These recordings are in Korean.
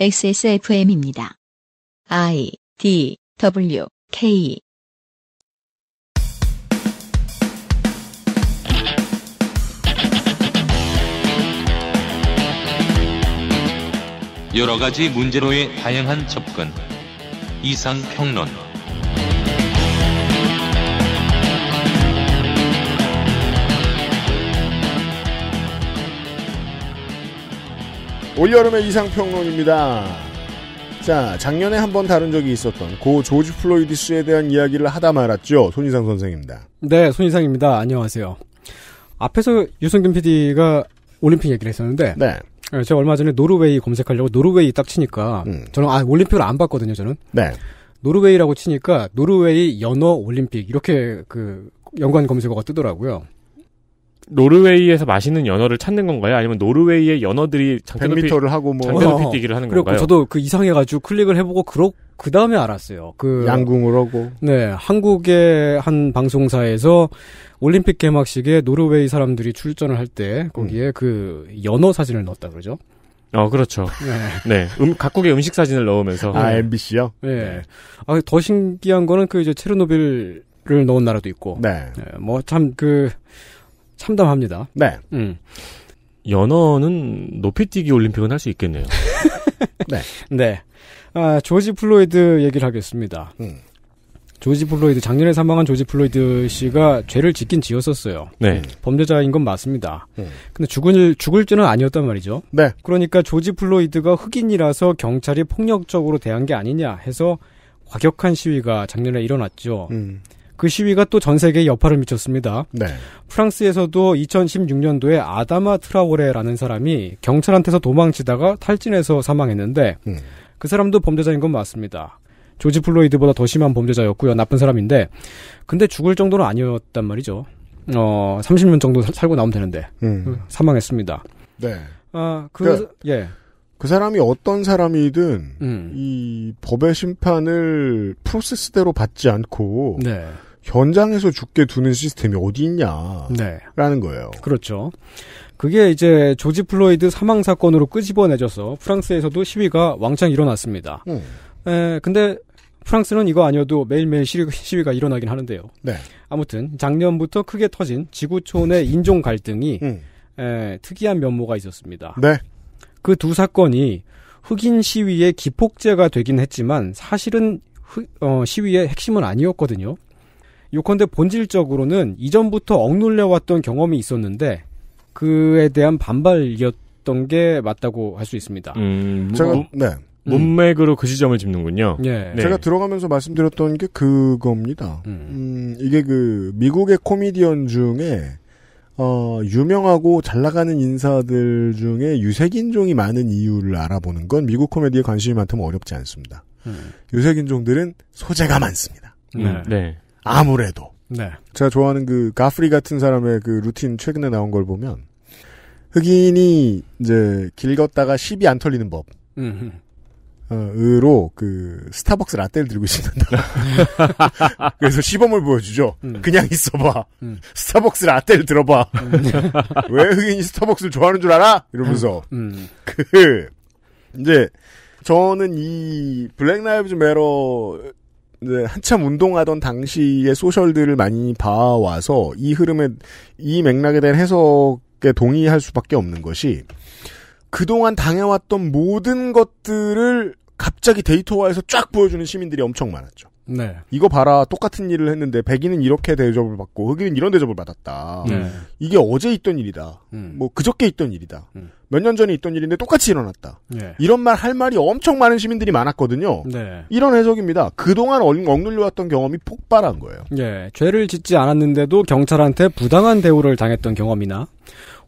XSFM입니다. I D W K 여러 가지 문제로의 다양한 접근 이상 평론 올여름의 이상평론입니다. 자, 작년에 한 번 다룬 적이 있었던 고 조지 플로이드씨에 대한 이야기를 하다 말았죠. 손희상 선생입니다. 네, 손희상입니다. 안녕하세요. 앞에서 유승균 PD가 올림픽 얘기를 했었는데 네. 예, 제가 얼마 전에 노르웨이 검색하려고 노르웨이 딱 치니까 음. 저는 아 올림픽을 안 봤거든요 저는 네. 노르웨이라고 치니까 노르웨이 연어 올림픽 이렇게 그 연관 검색어가 뜨더라고요. 노르웨이에서 맛있는 연어를 찾는 건가요? 아니면 노르웨이의 연어들이 장대도 1를 하고 뭐 장대도 어. 뛰기를 하는 그리고 요 저도 그 이상해가지고 클릭을 해보고 그러 그 다음에 알았어요. 그 양궁을 하고 네 한국의 한 방송사에서 올림픽 개막식에 노르웨이 사람들이 출전을 할 때 거기에 음. 그 연어 사진을 넣었다 그러죠. 어, 그렇죠. 네. 네. 음, 각국의 음식 사진을 넣으면서. 아, MBC요? 네. 네. 네. 아, 더 신기한 거는 그 이제 체르노빌을 넣은 나라도 있고. 네. 네 뭐참 그, 참담합니다. 네. 음. 연어는 높이뛰기 올림픽은 할 수 있겠네요. 네. 네. 아, 조지 플로이드 얘기를 하겠습니다. 음. 조지 플로이드 작년에 사망한 조지 플로이드 씨가 죄를 짓긴 지었었어요. 네. 음. 범죄자인 건 맞습니다. 음. 근데 죽을 죽을 죄는 아니었단 말이죠. 네. 그러니까 조지 플로이드가 흑인이라서 경찰이 폭력적으로 대한 게 아니냐 해서 과격한 시위가 작년에 일어났죠. 음. 그 시위가 또 전 세계에 여파를 미쳤습니다. 네. 프랑스에서도 2016년도에 아다마 트라오레라는 사람이 경찰한테서 도망치다가 탈진해서 사망했는데 음. 그 사람도 범죄자인 건 맞습니다. 조지 플로이드보다 더 심한 범죄자였고요. 나쁜 사람인데 근데 죽을 정도는 아니었단 말이죠. 어 30년 정도 사, 살고 나오면 되는데 음. 사망했습니다. 네. 아그 그러 예. 그 사람이 어떤 사람이든 음. 이 법의 심판을 프로세스대로 받지 않고 네. 현장에서 죽게 두는 시스템이 어디 있냐라는 네. 거예요. 그렇죠. 그게 이제 조지 플로이드 사망 사건으로 끄집어내져서 프랑스에서도 시위가 왕창 일어났습니다. 음. 에, 근데 프랑스는 이거 아니어도 매일매일 시위, 가 일어나긴 하는데요. 네. 아무튼 작년부터 크게 터진 지구촌의 인종 갈등이 음. 에, 특이한 면모가 있었습니다. 네. 그 두 사건이 흑인 시위의 기폭제가 되긴 했지만 사실은 흑, 어, 시위의 핵심은 아니었거든요. 요컨대 본질적으로는 이전부터 억눌려왔던 경험이 있었는데 그에 대한 반발이었던 게 맞다고 할 수 있습니다. 음, 제가 음, 네. 문맥으로 음. 그 지점을 짚는군요. 예. 네. 제가 들어가면서 말씀드렸던 게 그겁니다. 음. 음. 이게 그 미국의 코미디언 중에 어, 유명하고 잘 나가는 인사들 중에 유색인종이 많은 이유를 알아보는 건 미국 코미디에 관심이 많다면 어렵지 않습니다. 음. 유색인종들은 소재가 많습니다. 음, 네. 네. 아무래도. 네. 제가 좋아하는 그 가프리 같은 사람의 그 루틴 최근에 나온 걸 보면 흑인이 이제 길 걷다가 시비 안 털리는 법. 어, 으로 그 스타벅스 라떼를 들고 있는다. 그래서 시범을 보여주죠. 음. 그냥 있어봐. 음. 스타벅스 라떼를 들어봐. 음. 왜 흑인이 스타벅스를 좋아하는 줄 알아? 이러면서 음. 음. 그 이제 저는 이 블랙 라이브즈 메러 네, 한참 운동하던 당시의 소셜들을 많이 봐와서 이 흐름에 이 맥락에 대한 해석에 동의할 수밖에 없는 것이 그동안 당해왔던 모든 것들을 갑자기 데이터화해서 쫙 보여주는 시민들이 엄청 많았죠. 네. 이거 봐라 똑같은 일을 했는데 백인은 이렇게 대접을 받고 흑인은 이런 대접을 받았다. 네. 이게 어제 있던 일이다. 음. 뭐 그저께 있던 일이다. 음. 몇년 전에 있던 일인데 똑같이 일어났다. 네. 이런 말 할 말이 엄청 많은 시민들이 많았거든요. 네. 이런 해석입니다. 그동안 억눌려왔던 경험이 폭발한 거예요. 네. 죄를 짓지 않았는데도 경찰한테 부당한 대우를 당했던 경험이나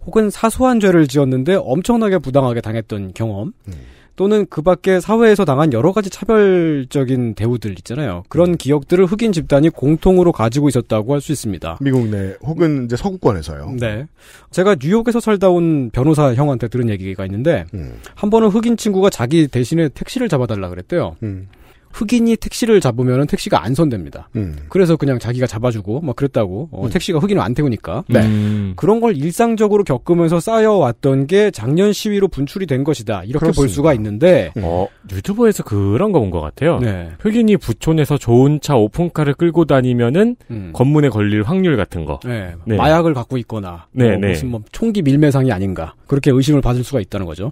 혹은 사소한 죄를 지었는데 엄청나게 부당하게 당했던 경험. 음. 또는 그 밖에 사회에서 당한 여러 가지 차별적인 대우들 있잖아요. 그런 음. 기억들을 흑인 집단이 공통으로 가지고 있었다고 할 수 있습니다. 미국 내 혹은 이제 서구권에서요. 네. 제가 뉴욕에서 살다 온 변호사 형한테 들은 얘기가 있는데 음. 한 번은 흑인 친구가 자기 대신에 택시를 잡아달라 그랬대요. 음. 흑인이 택시를 잡으면 택시가 안 선됩니다. 음. 그래서 그냥 자기가 잡아주고 막 그랬다고 어, 음. 택시가 흑인을 안 태우니까 네. 음. 그런 걸 일상적으로 겪으면서 쌓여왔던 게 작년 시위로 분출이 된 것이다 이렇게 그렇습니다. 볼 수가 있는데 음. 어, 유튜버에서 그런 거 본 것 같아요. 네. 흑인이 부촌에서 좋은 차 오픈카를 끌고 다니면은 음. 검문에 걸릴 확률 같은 거 네. 네. 마약을 갖고 있거나 네, 뭐 네. 무슨 뭐 총기 밀매상이 아닌가 그렇게 의심을 받을 수가 있다는 거죠.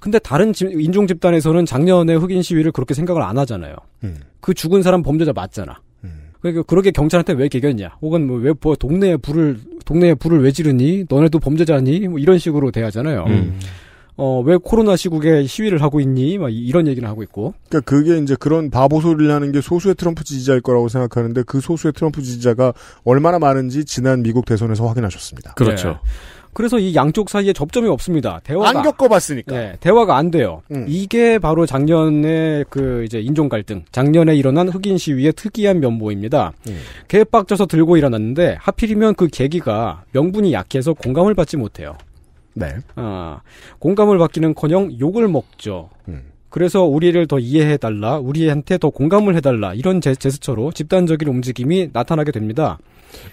근데 다른 인종 집단에서는 작년에 흑인 시위를 그렇게 생각을 안 하잖아요. 음. 그 죽은 사람 범죄자 맞잖아. 음. 그러니까 그렇게 경찰한테 왜 개겼냐? 혹은 뭐왜 뭐 동네에 불을 동네에 불을 왜 지르니? 너네도 범죄자니? 뭐 이런 식으로 대하잖아요. 음. 어왜 코로나 시국에 시위를 하고 있니? 막 이런 얘기를 하고 있고. 그러니까 그게 이제 그런 바보 소리를 하는 게 소수의 트럼프 지지자일 거라고 생각하는데 그 소수의 트럼프 지지자가 얼마나 많은지 지난 미국 대선에서 확인하셨습니다. 그렇죠. 네. 그래서 이 양쪽 사이에 접점이 없습니다. 대화가 안 겪어봤으니까. 네, 대화가 안 돼요. 음. 이게 바로 작년에 그 이제 인종 갈등, 작년에 일어난 흑인 시위의 특이한 면모입니다. 음. 개빡쳐서 들고 일어났는데 하필이면 그 계기가 명분이 약해서 공감을 받지 못해요. 네. 아, 공감을 받기는커녕 욕을 먹죠. 음. 그래서 우리를 더 이해해달라, 우리한테 더 공감을 해달라, 이런 제, 제스처로 집단적인 움직임이 나타나게 됩니다.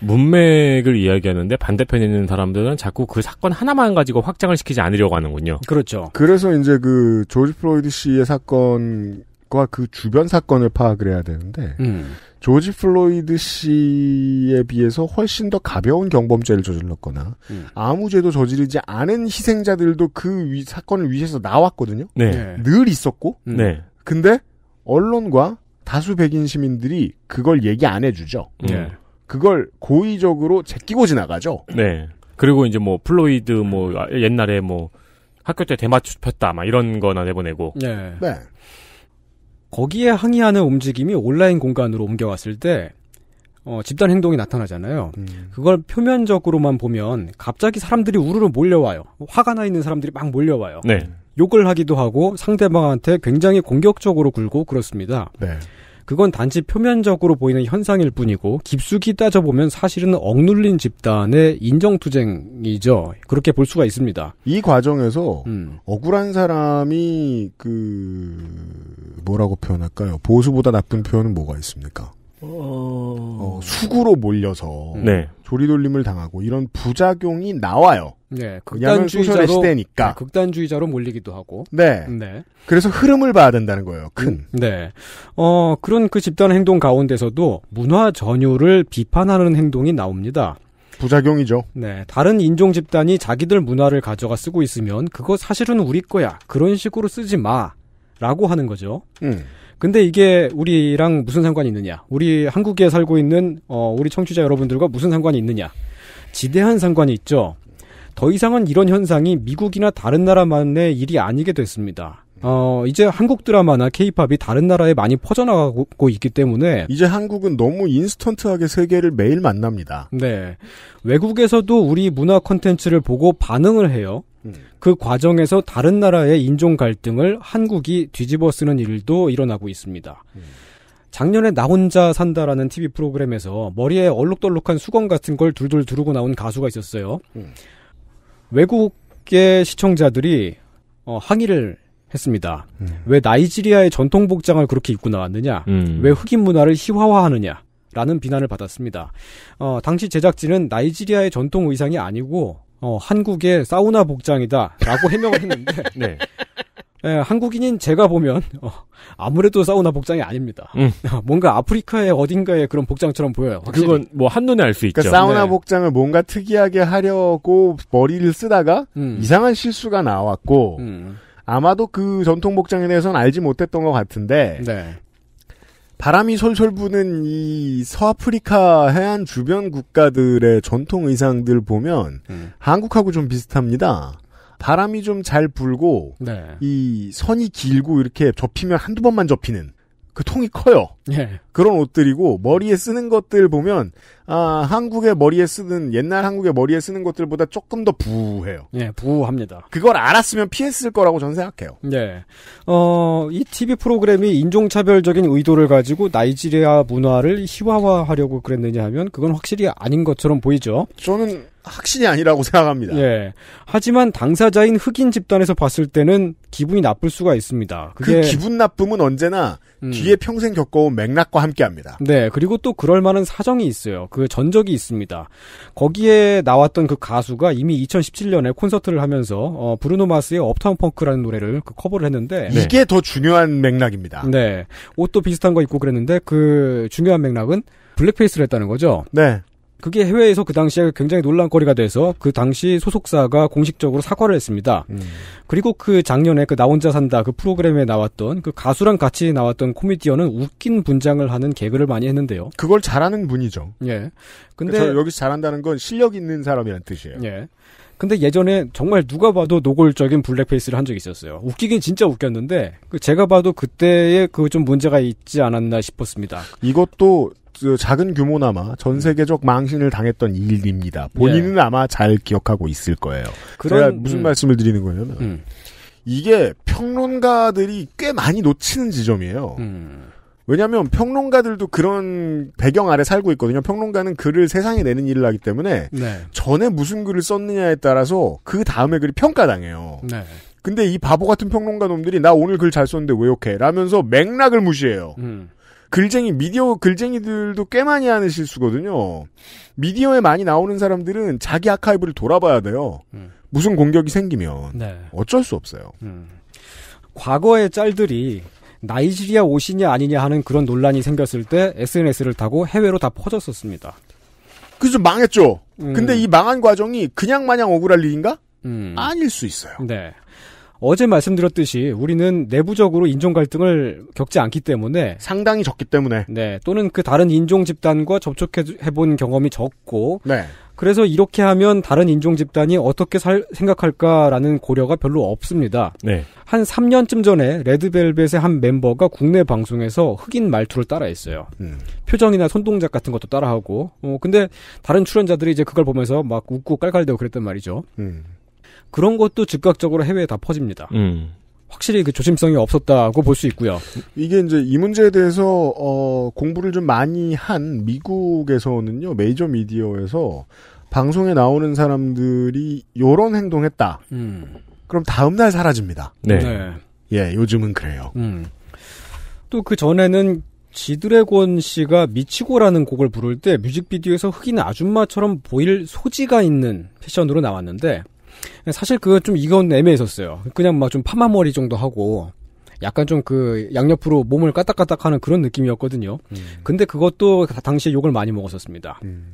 문맥을 이야기하는데 반대편에 있는 사람들은 자꾸 그 사건 하나만 가지고 확장을 시키지 않으려고 하는군요. 그렇죠. 그래서 이제 그 조지 플로이드 씨의 사건 과그 주변 사건을 파악을 해야 되는데 음. 조지 플로이드 씨에 비해서 훨씬 더 가벼운 경범죄를 저질렀거나 음. 아무 죄도 저지르지 않은 희생자들도 그 위, 사건을 위해서 나왔거든요. 네. 네. 늘 있었고. 음. 네. 근데 언론과 다수 백인 시민들이 그걸 얘기 안 해주죠. 네. 음. 그걸 고의적으로 제끼고 지나가죠. 네. 그리고 이제 뭐 플로이드 뭐 옛날에 뭐 학교 때 대마초 폈다 막 이런 거나 내보내고. 네. 네. 거기에 항의하는 움직임이 온라인 공간으로 옮겨왔을 때 어, 집단 행동이 나타나잖아요. 음. 그걸 표면적으로만 보면 갑자기 사람들이 우르르 몰려와요. 화가 나 있는 사람들이 막 몰려와요. 네. 욕을 하기도 하고 상대방한테 굉장히 공격적으로 굴고 그렇습니다. 네. 그건 단지 표면적으로 보이는 현상일 뿐이고 깊숙이 따져보면 사실은 억눌린 집단의 인정투쟁이죠. 그렇게 볼 수가 있습니다. 이 과정에서 음. 억울한 사람이 그 뭐라고 표현할까요? 보수보다 나쁜 표현은 뭐가 있습니까? 어. 어... 수구로 몰려서 네. 조리돌림을 당하고 이런 부작용이 나와요. 네, 극단주의자로 시대니까. 네, 극단주의자로 몰리기도 하고. 네. 네. 그래서 흐름을 봐야 된다는 거예요. 큰. 음, 네. 어 그런 그 집단 행동 가운데서도 문화 전유를 비판하는 행동이 나옵니다. 부작용이죠. 네. 다른 인종 집단이 자기들 문화를 가져가 쓰고 있으면 그거 사실은 우리 거야. 그런 식으로 쓰지 마. 라고 하는 거죠. 음. 근데 이게 우리랑 무슨 상관이 있느냐? 우리 한국에 살고 있는 어, 우리 청취자 여러분들과 무슨 상관이 있느냐? 지대한 상관이 있죠. 더 이상은 이런 현상이 미국이나 다른 나라만의 일이 아니게 됐습니다. 어, 이제 한국 드라마나 케이팝이 다른 나라에 많이 퍼져나가고 있기 때문에 이제 한국은 너무 인스턴트하게 세계를 매일 만납니다. 네. 외국에서도 우리 문화 콘텐츠를 보고 반응을 해요. 음. 그 과정에서 다른 나라의 인종 갈등을 한국이 뒤집어 쓰는 일도 일어나고 있습니다. 작년에 나 혼자 산다라는 TV 프로그램에서 머리에 얼룩덜룩한 수건 같은 걸 둘둘 두르고 나온 가수가 있었어요. 음. 외국계 시청자들이 어, 항의를 했습니다. 음. 왜 나이지리아의 전통 복장을 그렇게 입고 나왔느냐? 음. 왜 흑인 문화를 희화화하느냐? 라는 비난을 받았습니다. 어, 당시 제작진은 나이지리아의 전통 의상이 아니고 어, 한국의 사우나 복장이다라고 해명을 했는데 네. 예, 한국인인 제가 보면 어, 아무래도 사우나 복장이 아닙니다. 음. 뭔가 아프리카의 어딘가의 그런 복장처럼 보여요. 확실히. 그건 뭐 한눈에 알수 그러니까 있죠. 그러니까 사우나 네. 복장을 뭔가 특이하게 하려고 머리를 쓰다가 음. 이상한 실수가 나왔고 음. 아마도 그 전통 복장에 대해서는 알지 못했던 것 같은데 네. 바람이 솔솔 부는 이 서아프리카 해안 주변 국가들의 전통 의상들 보면 음. 한국하고 좀 비슷합니다. 바람이 좀 잘 불고 네. 이 선이 길고 이렇게 접히면 한두 번만 접히는 그 통이 커요. 예. 그런 옷들이고 머리에 쓰는 것들 보면 아 한국의 머리에 쓰는 옛날 한국의 머리에 쓰는 것들보다 조금 더 부해요. 예, 부합니다. 그걸 알았으면 피했을 거라고 저는 생각해요. 네. 예. 어이 TV 프로그램이 인종차별적인 의도를 가지고 나이지리아 문화를 희화화하려고 그랬느냐 하면 그건 확실히 아닌 것처럼 보이죠. 저는 확실히 아니라고 생각합니다. 예. 하지만 당사자인 흑인 집단에서 봤을 때는 기분이 나쁠 수가 있습니다. 그 기분 나쁨은 언제나 음. 뒤에 평생 겪어온 맥락과 함께합니다. 네, 그리고 또 그럴 만한 사정이 있어요. 그 전적이 있습니다. 거기에 나왔던 그 가수가 이미 2017년에 콘서트를 하면서 어, 브루노 마스의 업타운 펑크라는 노래를 그 커버를 했는데 네. 이게 더 중요한 맥락입니다. 네, 옷도 비슷한 거 입고 그랬는데 그 중요한 맥락은 블랙페이스를 했다는 거죠. 네. 그게 해외에서 그 당시에 굉장히 논란거리가 돼서 그 당시 소속사가 공식적으로 사과를 했습니다. 음. 그리고 그 작년에 그 나 혼자 산다 그 프로그램에 나왔던 그 가수랑 같이 나왔던 코미디언은 웃긴 분장을 하는 개그를 많이 했는데요. 그걸 잘하는 분이죠. 예. 근데 그 여기서 잘한다는 건 실력 있는 사람이란 뜻이에요. 예. 근데 예전에 정말 누가 봐도 노골적인 블랙페이스를 한 적이 있었어요. 웃기긴 진짜 웃겼는데 그 제가 봐도 그때의 그좀 문제가 있지 않았나 싶었습니다. 이것도 그 작은 규모나마 전 세계적 망신을 당했던 일입니다. 본인은 예. 아마 잘 기억하고 있을 거예요. 그런, 제가 음. 무슨 음. 말씀을 드리는 거냐면 음. 이게 평론가들이 꽤 많이 놓치는 지점이에요. 음. 왜냐하면 평론가들도 그런 배경 아래 살고 있거든요. 평론가는 글을 세상에 내는 일을 하기 때문에 네. 전에 무슨 글을 썼느냐에 따라서 그 다음에 글이 평가당해요. 네. 근데 이 바보 같은 평론가 놈들이 나 오늘 글 잘 썼는데 왜 이렇게? 라면서 맥락을 무시해요. 음. 글쟁이 미디어 글쟁이들도 꽤 많이 하는 실수거든요. 미디어에 많이 나오는 사람들은 자기 아카이브를 돌아봐야 돼요. 음. 무슨 공격이 생기면 네. 어쩔 수 없어요. 음. 과거의 짤들이 나이지리아 옷이냐 아니냐 하는 그런 논란이 생겼을 때 SNS를 타고 해외로 다 퍼졌었습니다. 그래서 망했죠. 음. 근데 이 망한 과정이 그냥 마냥 억울할 일인가? 음. 아닐 수 있어요. 네. 어제 말씀드렸듯이 우리는 내부적으로 인종 갈등을 겪지 않기 때문에 상당히 적기 때문에 네 또는 그 다른 인종 집단과 접촉해 본 경험이 적고 네 그래서 이렇게 하면 다른 인종 집단이 어떻게 살, 생각할까라는 고려가 별로 없습니다. 네. 한 3년쯤 전에 레드벨벳의 한 멤버가 국내 방송에서 흑인 말투를 따라했어요. 음. 표정이나 손동작 같은 것도 따라하고. 어, 근데 다른 출연자들이 이제 그걸 보면서 막 웃고 깔깔대고 그랬단 말이죠. 음. 그런 것도 즉각적으로 해외에 다 퍼집니다. 음. 확실히 그 조심성이 없었다고 볼 수 있고요. 이게 이제 이 문제에 대해서 어, 공부를 좀 많이 한 미국에서는요 메이저 미디어에서 방송에 나오는 사람들이 요런 행동했다. 음. 그럼 다음 날 사라집니다. 네. 네. 예, 요즘은 그래요. 음. 또그 전에는 지드래곤 씨가 미치고라는 곡을 부를 때 뮤직비디오에서 흑인 아줌마처럼 보일 소지가 있는 패션으로 나왔는데 사실 그건 좀 이건 애매했었어요. 그냥 막 좀 파마머리 정도 하고 약간 좀 그 양옆으로 몸을 까딱까딱 하는 그런 느낌이었거든요. 음. 근데 그것도 당시에 욕을 많이 먹었었습니다. 음.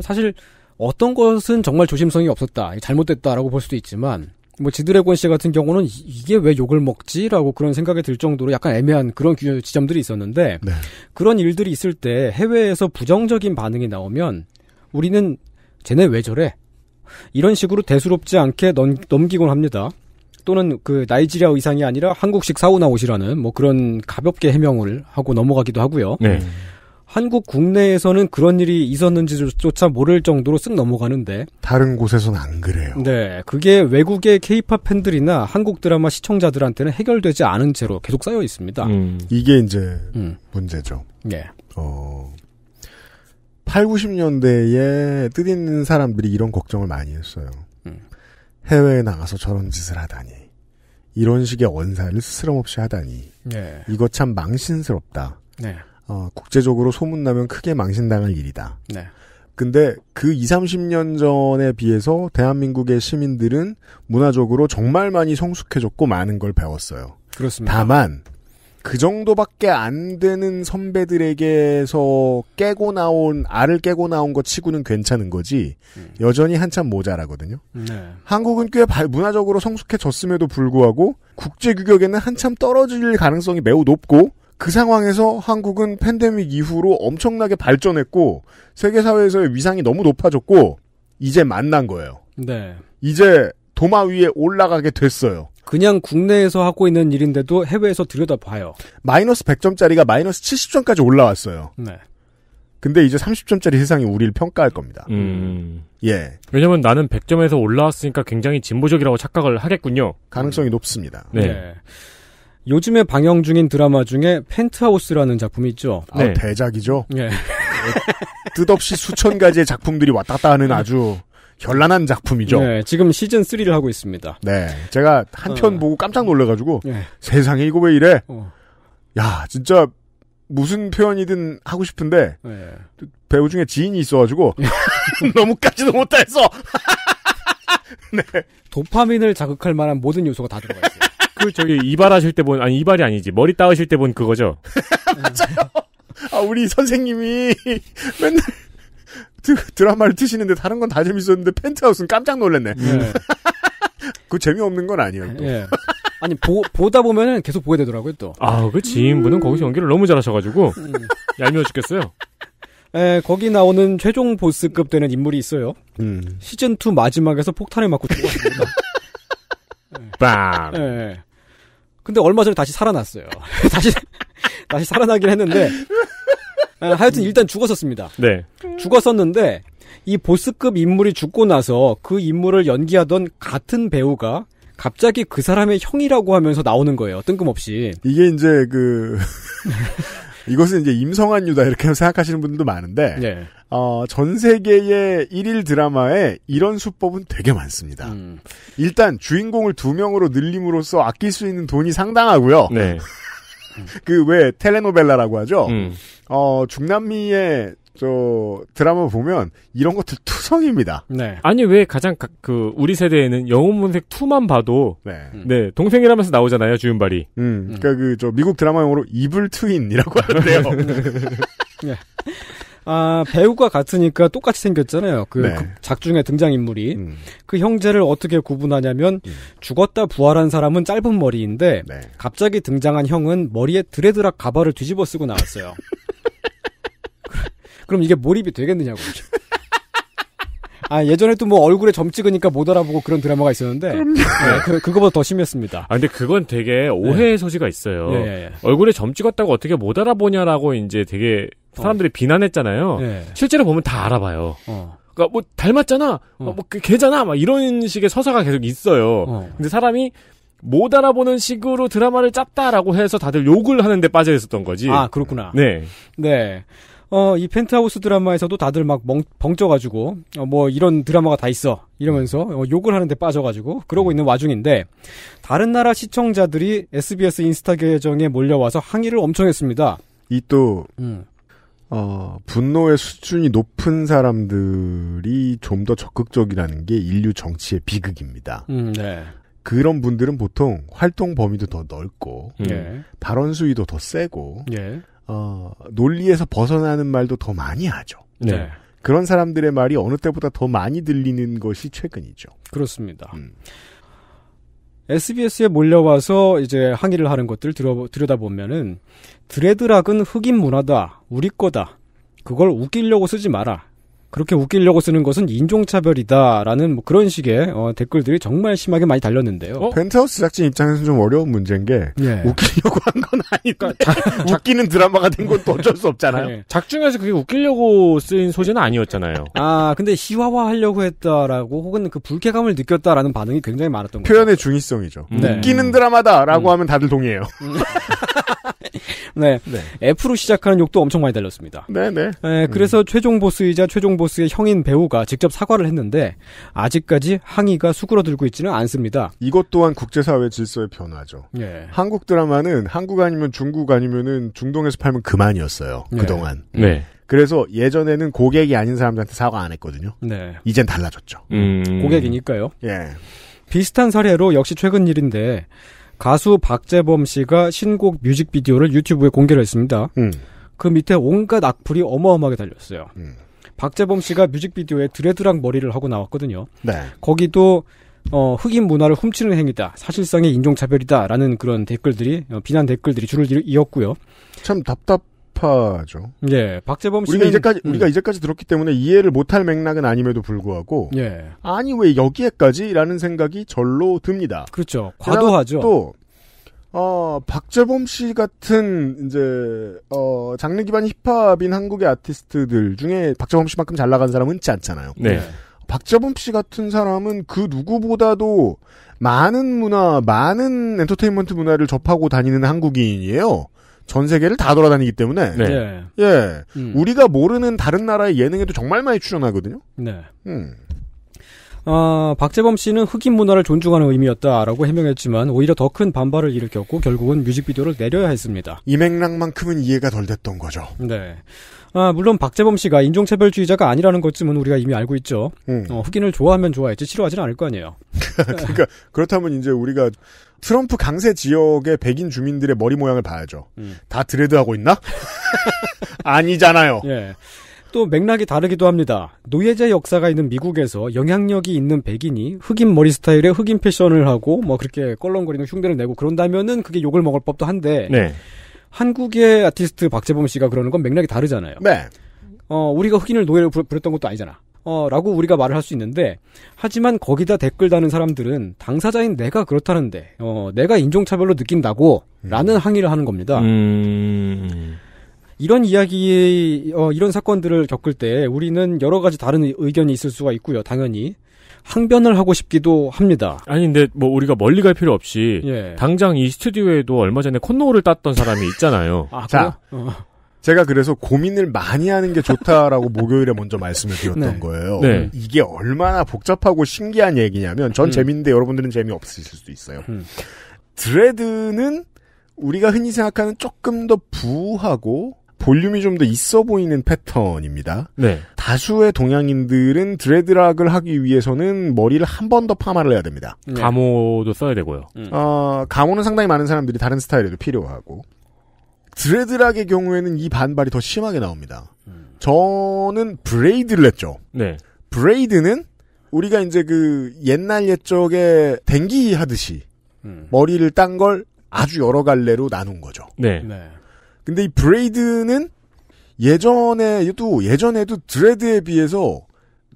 사실 어떤 것은 정말 조심성이 없었다. 잘못됐다라고 볼 수도 있지만 뭐 지드래곤 씨 같은 경우는 이게 왜 욕을 먹지라고 그런 생각이 들 정도로 약간 애매한 그런 지점들이 있었는데 네. 그런 일들이 있을 때 해외에서 부정적인 반응이 나오면 우리는 쟤네 왜 저래? 이런 식으로 대수롭지 않게 넘, 넘기곤 합니다. 또는 그 나이지리아 의상이 아니라 한국식 사우나 옷이라는 뭐 그런 가볍게 해명을 하고 넘어가기도 하고요. 네. 한국 국내에서는 그런 일이 있었는지조차 모를 정도로 쓱 넘어가는데 다른 곳에서안 그래요. 네, 그게 외국의 케이팝 팬들이나 한국 드라마 시청자들한테는 해결되지 않은 채로 계속 쌓여 있습니다. 음. 이게 이제 음. 문제죠. 네. 어, 8, 90년대에 뜻 있는 사람들이 이런 걱정을 많이 했어요. 음. 해외에 나가서 저런 짓을 하다니. 이런 식의 언사를 스스럼없이 하다니. 네. 이거 참 망신스럽다. 네. 어, 국제적으로 소문나면 크게 망신당할 일이다. 네. 근데 그 20, 30년 전에 비해서 대한민국의 시민들은 문화적으로 정말 많이 성숙해졌고 많은 걸 배웠어요. 그렇습니다. 다만 그 정도밖에 안 되는 선배들에게서 깨고 나온 알을 깨고 나온 것 치고는 괜찮은 거지 음. 여전히 한참 모자라거든요. 네. 한국은 꽤 문화적으로 성숙해졌음에도 불구하고 국제 규격에는 한참 떨어질 가능성이 매우 높고 그 상황에서 한국은 팬데믹 이후로 엄청나게 발전했고 세계 사회에서의 위상이 너무 높아졌고 이제 만난 거예요. 네. 이제 도마 위에 올라가게 됐어요. 그냥 국내에서 하고 있는 일인데도 해외에서 들여다봐요. 마이너스 100점짜리가 마이너스 70점까지 올라왔어요. 네. 근데 이제 30점짜리 세상이 우리를 평가할 겁니다. 음. 예. 왜냐면 나는 100점에서 올라왔으니까 굉장히 진보적이라고 착각을 하겠군요. 가능성이 높습니다. 네. 네. 요즘에 방영 중인 드라마 중에 펜트하우스라는 작품이 있죠. 아, 네. 대작이죠. 네. 어, 뜻없이 수천 가지의 작품들이 왔다 갔다 하는 아주 현란한 작품이죠. 네, 지금 시즌 3를 하고 있습니다. 네, 제가 한편 어. 보고 깜짝 놀래가지고 네. 세상에 이거 왜 이래? 어. 야, 진짜 무슨 표현이든 하고 싶은데 네. 배우 중에 지인이 있어가지고 너무까지도 못했어 네. 도파민을 자극할 만한 모든 요소가 다 들어가 있어요. 그 저기 이발하실 때 본 아니 이발이 아니지 머리 따으실 때 본 그거죠. 맞아요. 아 우리 선생님이 맨날 드라마를 트시는데 다른 건 다 재밌었는데 펜트하우스는 깜짝 놀랐네. 네. 그 재미없는 건 아니에요. 또. 네. 아니 보, 보다 보면은 계속 보게 되더라고요 또. 아그 지인분은 음... 거기서 연기를 너무 잘하셔가지고 음. 얄미워 죽겠어요. 에 예, 거기 나오는 최종 보스급 되는 인물이 있어요. 음. 시즌 2 마지막에서 폭탄을 맞고 죽었습니다. 빵. 예. 예. 근데 얼마 전에 다시 살아났어요. 다시 다시 살아나긴 했는데 예, 하여튼 일단 죽었었습니다. 네. 죽었었는데 이 보스급 인물이 죽고 나서 그 인물을 연기하던 같은 배우가 갑자기 그 사람의 형이라고 하면서 나오는 거예요. 뜬금없이. 이게 이제 그 이것은 이제 임성한 유다 이렇게 생각하시는 분들도 많은데 네. 어, 전 세계의 일일 드라마에 이런 수법은 되게 많습니다. 음. 일단 주인공을 두 명으로 늘림으로써 아낄 수 있는 돈이 상당하고요. 네. 그왜 텔레노벨라라고 하죠. 음. 어 중남미의 저 드라마 보면 이런 것들 투성입니다. 네. 아니 왜 가장 가, 그 우리 세대에는 영웅문색 2만 봐도 네. 네 동생이라면서 나오잖아요 주윤발이. 음. 음. 그러니까 그 저 미국 드라마 용으로 이블 트윈이라고 하는데요. 네. 아, 배우가 같으니까 똑같이 생겼잖아요. 그 네. 작중의 등장인물이. 음. 그 형제를 어떻게 구분하냐면, 음. 죽었다 부활한 사람은 짧은 머리인데, 네. 갑자기 등장한 형은 머리에 드레드락 가발을 뒤집어 쓰고 나왔어요. 그럼 이게 몰입이 되겠느냐고. 아, 예전에 도뭐 얼굴에 점 찍으니까 못 알아보고 그런 드라마가 있었는데. 네, 그, 그거보다 더 심했습니다. 아, 근데 그건 되게 오해의 네. 소지가 있어요. 네, 얼굴에 점 찍었다고 어떻게 못 알아보냐라고 이제 되게 어. 사람들이 어. 비난했잖아요. 네. 실제로 보면 다 알아봐요. 어. 그러니까 뭐 닮았잖아, 어. 뭐 그 개잖아, 막 이런 식의 서사가 계속 있어요. 어. 근데 사람이 못 알아보는 식으로 드라마를 짰다라고 해서 다들 욕을 하는데 빠져 있었던 거지. 아 그렇구나. 네. 네. 어, 이 펜트하우스 드라마에서도 다들 막 멍, 벙쪄가지고, 어, 뭐, 이런 드라마가 다 있어. 이러면서, 어, 욕을 하는데 빠져가지고, 그러고 있는 와중인데, 다른 나라 시청자들이 SBS 인스타 계정에 몰려와서 항의를 엄청 했습니다. 이 또, 음. 어, 분노의 수준이 높은 사람들이 좀 더 적극적이라는 게 인류 정치의 비극입니다. 음, 네. 그런 분들은 보통 활동 범위도 더 넓고 네. 발언 수위도 더 세고 네. 어, 논리에서 벗어나는 말도 더 많이 하죠. 네. 그런 사람들의 말이 어느 때보다 더 많이 들리는 것이 최근이죠. 그렇습니다. 음. SBS에 몰려와서 이제 항의를 하는 것들 들어 들여다보면은 드레드락은 흑인 문화다. 우리 거다. 그걸 웃기려고 쓰지 마라. 그렇게 웃기려고 쓰는 것은 인종차별이다라는 뭐 그런 식의 어, 댓글들이 정말 심하게 많이 달렸는데요. 어? 펜트하우스 작진 입장에서는 좀 어려운 문제인 게 예. 웃기려고 한 건 아니까 그러니까 웃기는 드라마가 된 것도 어쩔 수 없잖아요. 예. 작중에서 그게 웃기려고 쓰인 소재는 아니었잖아요. 아 근데 희화화하려고 했다라고 혹은 그 불쾌감을 느꼈다라는 반응이 굉장히 많았던 거예요 표현의 중의성이죠. 음. 네. 웃기는 드라마다라고 음. 하면 다들 동의해요. 음. 네. 네. F로 시작하는 욕도 엄청 많이 달렸습니다. 네, 네. 네 그래서 음. 최종 보스이자 최종 보스의 형인 배우가 직접 사과를 했는데 아직까지 항의가 수그러들고 있지는 않습니다. 이것 또한 국제사회 질서의 변화죠. 예. 한국 드라마는 한국 아니면 중국 아니면은 중동에서 팔면 그만이었어요. 네. 그동안. 음. 네. 그래서 예전에는 고객이 아닌 사람들한테 사과 안 했거든요. 네. 이젠 달라졌죠. 음... 고객이니까요. 예. 비슷한 사례로 역시 최근 일인데 가수 박재범 씨가 신곡 뮤직비디오를 유튜브에 공개를 했습니다. 음. 그 밑에 온갖 악플이 어마어마하게 달렸어요. 음. 박재범 씨가 뮤직비디오에 드레드랑 머리를 하고 나왔거든요. 네. 거기도 어, 흑인 문화를 훔치는 행위다. 사실상의 인종차별이다. 라는 그런 댓글들이, 어, 비난 댓글들이 줄을 이었고요. 참 답답 우파죠. 예, 박재범 씨는 우리가 이제까지 음. 우리가 이제까지 들었기 때문에 이해를 못할 맥락은 아님에도 불구하고 예. 아니 왜 여기에까지라는 생각이 절로 듭니다. 그렇죠. 과도하죠. 또 어, 박재범 씨 같은 이제 어, 장르 기반 힙합인 한국의 아티스트들 중에 박재범 씨만큼 잘 나간 사람은 있지 않잖아요. 네. 네. 박재범 씨 같은 사람은 그 누구보다도 많은 문화, 많은 엔터테인먼트 문화를 접하고 다니는 한국인이에요. 전 세계를 다 돌아다니기 때문에 네. 네. 예 음. 우리가 모르는 다른 나라의 예능에도 정말 많이 출연하거든요. 네. 음. 어, 박재범 씨는 흑인 문화를 존중하는 의미였다라고 해명했지만 오히려 더 큰 반발을 일으켰고 결국은 뮤직비디오를 내려야 했습니다. 이 맥락만큼은 이해가 덜 됐던 거죠. 네. 아, 물론 박재범 씨가 인종차별주의자가 아니라는 것쯤은 우리가 이미 알고 있죠. 음. 어, 흑인을 좋아하면 좋아했지 싫어하지는 않을 거 아니에요. 그러니까 그렇다면 이제 우리가 트럼프 강세 지역의 백인 주민들의 머리 모양을 봐야죠. 음. 다 드레드하고 있나? 아니잖아요. 예. 또 맥락이 다르기도 합니다. 노예제 역사가 있는 미국에서 영향력이 있는 백인이 흑인 머리 스타일의 흑인 패션을 하고 뭐 그렇게 껄렁거리는 흉내를 내고 그런다면은 그게 욕을 먹을 법도 한데 네. 한국의 아티스트 박재범 씨가 그러는 건 맥락이 다르잖아요. 네. 어, 우리가 흑인을 노예로 부렸던 것도 아니잖아. 어, 라고 우리가 말을 할 수 있는데, 하지만 거기다 댓글 다는 사람들은 당사자인 내가 그렇다는데, 어, 내가 인종차별로 느낀다고, 음. 라는 항의를 하는 겁니다. 음... 이런 이야기, 어, 이런 사건들을 겪을 때 우리는 여러 가지 다른 의견이 있을 수가 있고요, 당연히. 항변을 하고 싶기도 합니다. 아니 근데 뭐 우리가 멀리 갈 필요 없이 예. 당장 이 스튜디오에도 얼마 전에 콧노를 땄던 사람이 있잖아요. 아, 자, 어. 제가 그래서 고민을 많이 하는 게 좋다라고 목요일에 먼저 말씀을 드렸던 네. 거예요. 네. 이게 얼마나 복잡하고 신기한 얘기냐면 전 음. 재밌는데 여러분들은 재미없으실 수도 있어요. 음. 드레드는 우리가 흔히 생각하는 조금 더 부하고 볼륨이 좀 더 있어 보이는 패턴입니다. 네. 다수의 동양인들은 드레드락을 하기 위해서는 머리를 한 번 더 파마를 해야 됩니다. 네. 가모도 써야 되고요. 어, 가모는 상당히 많은 사람들이 다른 스타일에도 필요하고 드레드락의 경우에는 이 반발이 더 심하게 나옵니다. 음. 저는 브레이드를 했죠. 네. 브레이드는 우리가 이제 그 옛날 옛적에 댕기 하듯이 음. 머리를 딴 걸 아주 여러 갈래로 나눈 거죠. 네. 네. 근데 이 브레이드는 예전에도 예전에도 드레드에 비해서